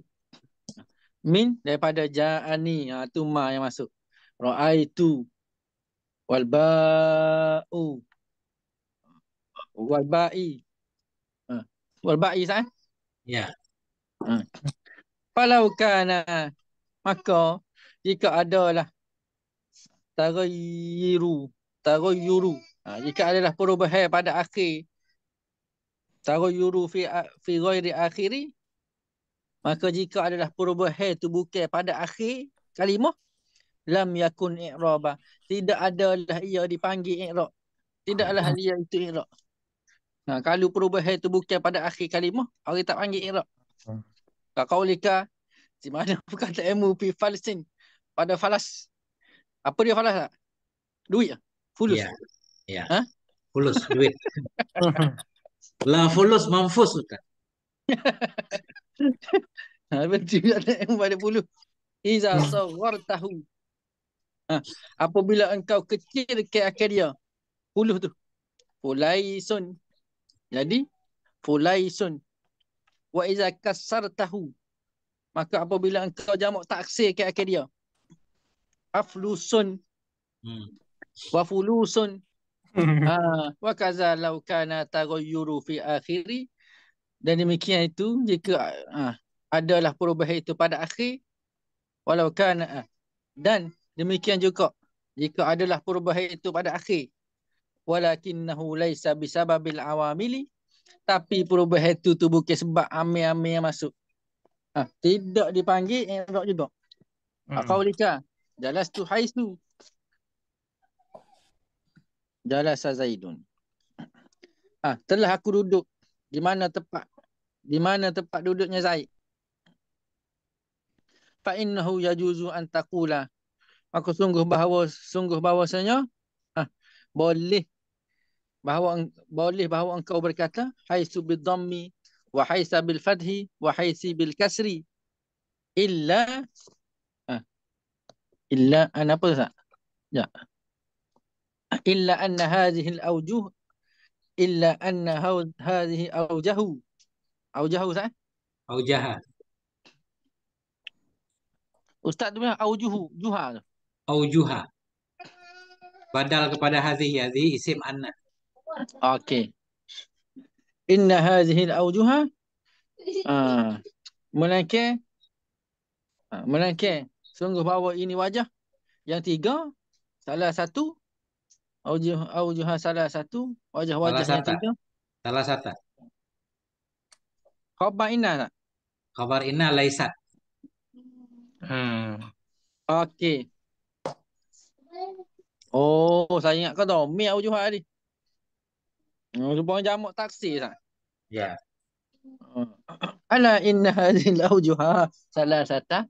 Min daripada ja'ani. Ha, tu ma yang masuk. Ra'aitu. Wal ba'u. Wal ba'i. Ha. Wal ba'i sah? Eh? Ya. Yeah. Ha. Kalau kan ah. maka jika adalah tagayyuru tagayyuru ha, ah, jika adalah perubahan pada akhir tagayyuru fi fi ghairi akhiri maka jika adalah perubahan itu bukan pada akhir kalimah lam yakun i'raba tidak adalah ia dipanggil i'rab tidaklah dia itu i'rab nah kalau perubahan itu bukan pada akhir kalimah orang tak panggil i'rab hmm kakaulika di mana perkataan ilmu pi falsin pada falas apa dia falas tak duit ah fulus ya yeah. yeah. ha fulus <laughs> duit <laughs> la fulus mamfus kan apa dia ada ilmu pada fulus iza sawartahu ha apabila engkau kecil ke akhir dia fulus tu fulaisun jadi fulaisun wa iza kasartahu maka apabila engkau jamak taksir ke akhir dia aflusun hmm. wa fulusun hmm. Ha, wa kaza law kana taghayyuru fi akhiri dan demikian itu jika ha, adalah perubahan itu pada akhir walau kana ha. dan demikian juga jika adalah perubahan itu pada akhir walakinnahu laisa bisababil awamili tapi perubahan itu tu bukan sebab ame-ame yang masuk. Ha, tidak dipanggil yang tak juga. Ha, hmm. Kau lika. Jalas tu hais tu. Jalas Zaidun. Ha, telah aku duduk. Di mana tempat? Di mana tempat duduknya Zaid? Fa'innahu yajuzu antakula. Aku sungguh bahawa, sungguh bahawasanya. Ha, boleh bahawa boleh bahawa engkau berkata haitsu bidammi wa haitsa bil fathi wa haitsi bil kasri illa ah, illa an apa tu ya illa anna hadhihi al awjuh illa anna hadhihi awjahu awjahu sah awjaha ustaz tu bilang awjuhu juha tu awjuha badal kepada hadhihi hadhihi isim anna Okey. Inna hazihil aujuha. <laughs> Ah. Melainkan ah, Melainkan sungguh bahawa ini wajah yang tiga salah satu aujuh aujuh salah satu wajah-wajah yang tiga salah satu khabar inna tak? khabar inna laisat hmm okey oh saya ingat kau tahu mi aujuh Jumpa oh, orang jamuk taksi tak? Ya. Yeah. Oh. <clears throat> Ala inna hadhil awjuha salah sata.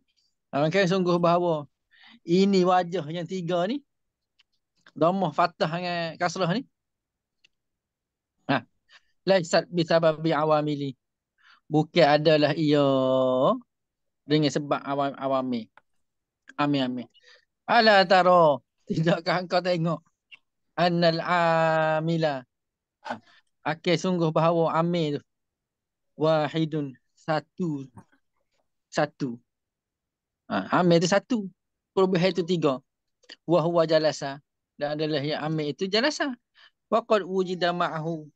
Maka sungguh bahawa ini wajah yang tiga ni. Domoh fatah dengan kasrah ni. Ha. Laisat bisababi awamili. Bukan adalah ia dengan sebab awam awami. Amin amin. Ala taro tidakkah engkau tengok annal amila okay, sungguh bahawa amir wahidun satu. Satu. Ha, amir itu satu. Perubahan itu tiga. Wahuwa jalasa. Dan adalah yang amir itu jalasa. Waqad wujida ma'ahu.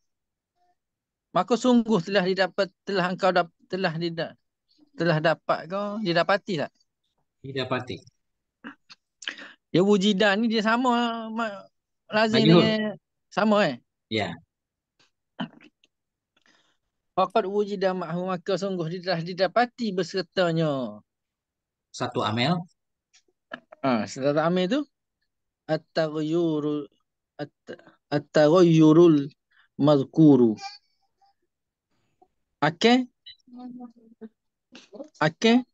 Maka sungguh telah didapat, telah engkau dap, telah didapat, telah dapat kau, didapati tak? Didapati. Ya wujida ni dia sama lazim ni. Sama eh? Ya. Yeah. Fakat wujidah ma'hu maka sungguh dia dah didapati bersertanya. Satu amil. Ha, satu amel. tu. At-taghayyurul at mazkuru. Okay. Okay.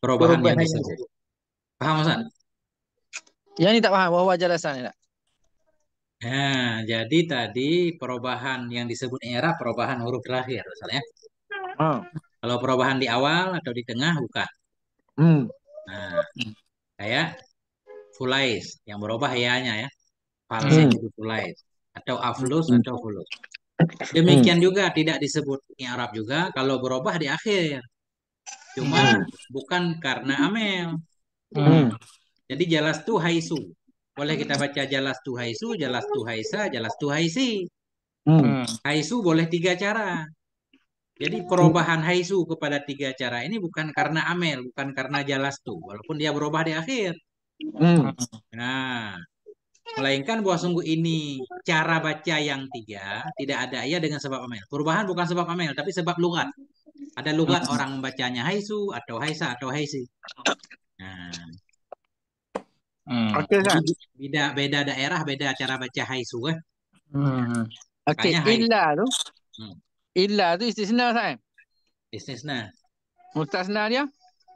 Perubahan, Perubahan yang disebut. Faham Ustaz? Yang ni tak faham. Wahuwa jelasan ni tak? Nah, jadi tadi perubahan yang disebut era perubahan huruf terakhir misalnya. Ya. Hmm. Kalau perubahan di awal atau di tengah bukan. Hmm. Nah, kayak fulais yang berubah ya-nya ya. falsi hmm. jadi fulais atau aflus hmm. atau fulus. Demikian hmm. juga tidak disebut Arab juga kalau berubah di akhir. Cuma hmm. bukan karena amel. Hmm. Jadi jelas tuh haisu. Boleh kita baca jelas tuhaisu, jelas tuhaisa, jelas tuhaisi. Hmm. su boleh tiga cara. Jadi perubahan su kepada tiga cara ini bukan karena amel, bukan karena jelas tu. walaupun dia berubah di akhir. Hmm. Nah, melainkan bahwa sungguh ini cara baca yang tiga tidak ada ya dengan sebab amel. Perubahan bukan sebab amel, tapi sebab lugat. Ada lugat hmm. orang membacanya su atau sa atau si Nah, Hmm. Okay, kan? Beda, beda daerah, beda cara baca hai su kan? Hmm. Okay, hai... illa tu. Hmm. Illa tu istisna, Sam. Istisna. Mustasna dia?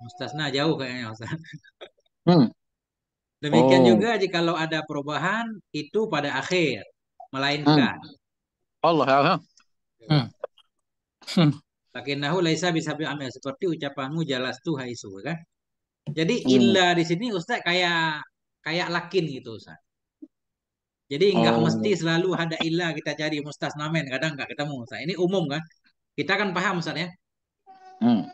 Mustasna jauh kayaknya, Ustaz. Hmm. Demikian oh. juga jika kalau ada perubahan, itu pada akhir. Melainkan. Hmm. Allah, Allah. Ya, ya. Hmm. hmm. Lakin nahu laisa bisa amil. Seperti ucapanmu jelas tu hai su kan? Jadi hmm. illa di sini Ustaz kayak kayak lakin gitu Ustaz. Jadi nggak oh. mesti iya. selalu ada ilah kita cari mustasnamen, kadang nggak ketemu. Ustaz. Ini umum kan? Kita kan paham Ustaz ya. Hmm.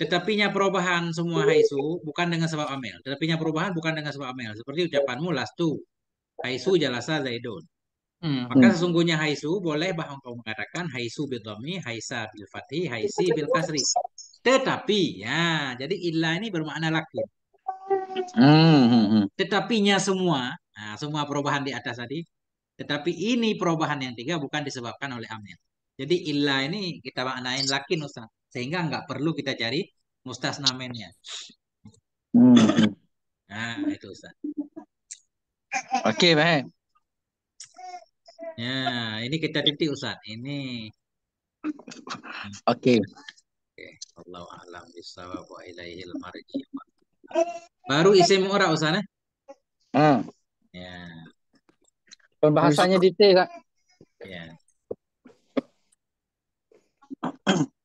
Tetapinya perubahan semua haisu bukan dengan sebab amel. Tetapinya perubahan bukan dengan sebab amel. Seperti ucapanmu lastu. Haisu jalasa zaidun. Hmm. Maka sesungguhnya haisu boleh bahwa kau mengatakan haisu bil dhami, haisa bil fathi, haisi bil kasri. Tetapi ya, jadi ilah ini bermakna lakin. Hmm, hmm, hmm. Tetapinya semua, nah, semua perubahan di atas tadi, tetapi ini perubahan yang tiga bukan disebabkan oleh amil. Jadi ilah ini kita maknain lakin Ustaz. Sehingga nggak perlu kita cari mustasnamennya. Hmm. hmm. Nah, itu Ustaz. Oke, okay, baik. Ya, ini kita titik Ustaz. Ini Oke. Oke, okay. Allah alam bisawab wa ilaihil marji. Baru isim mu'rab Ustaz eh? Hmm. Ya. Pembahasannya detail Kak. Ya. <coughs>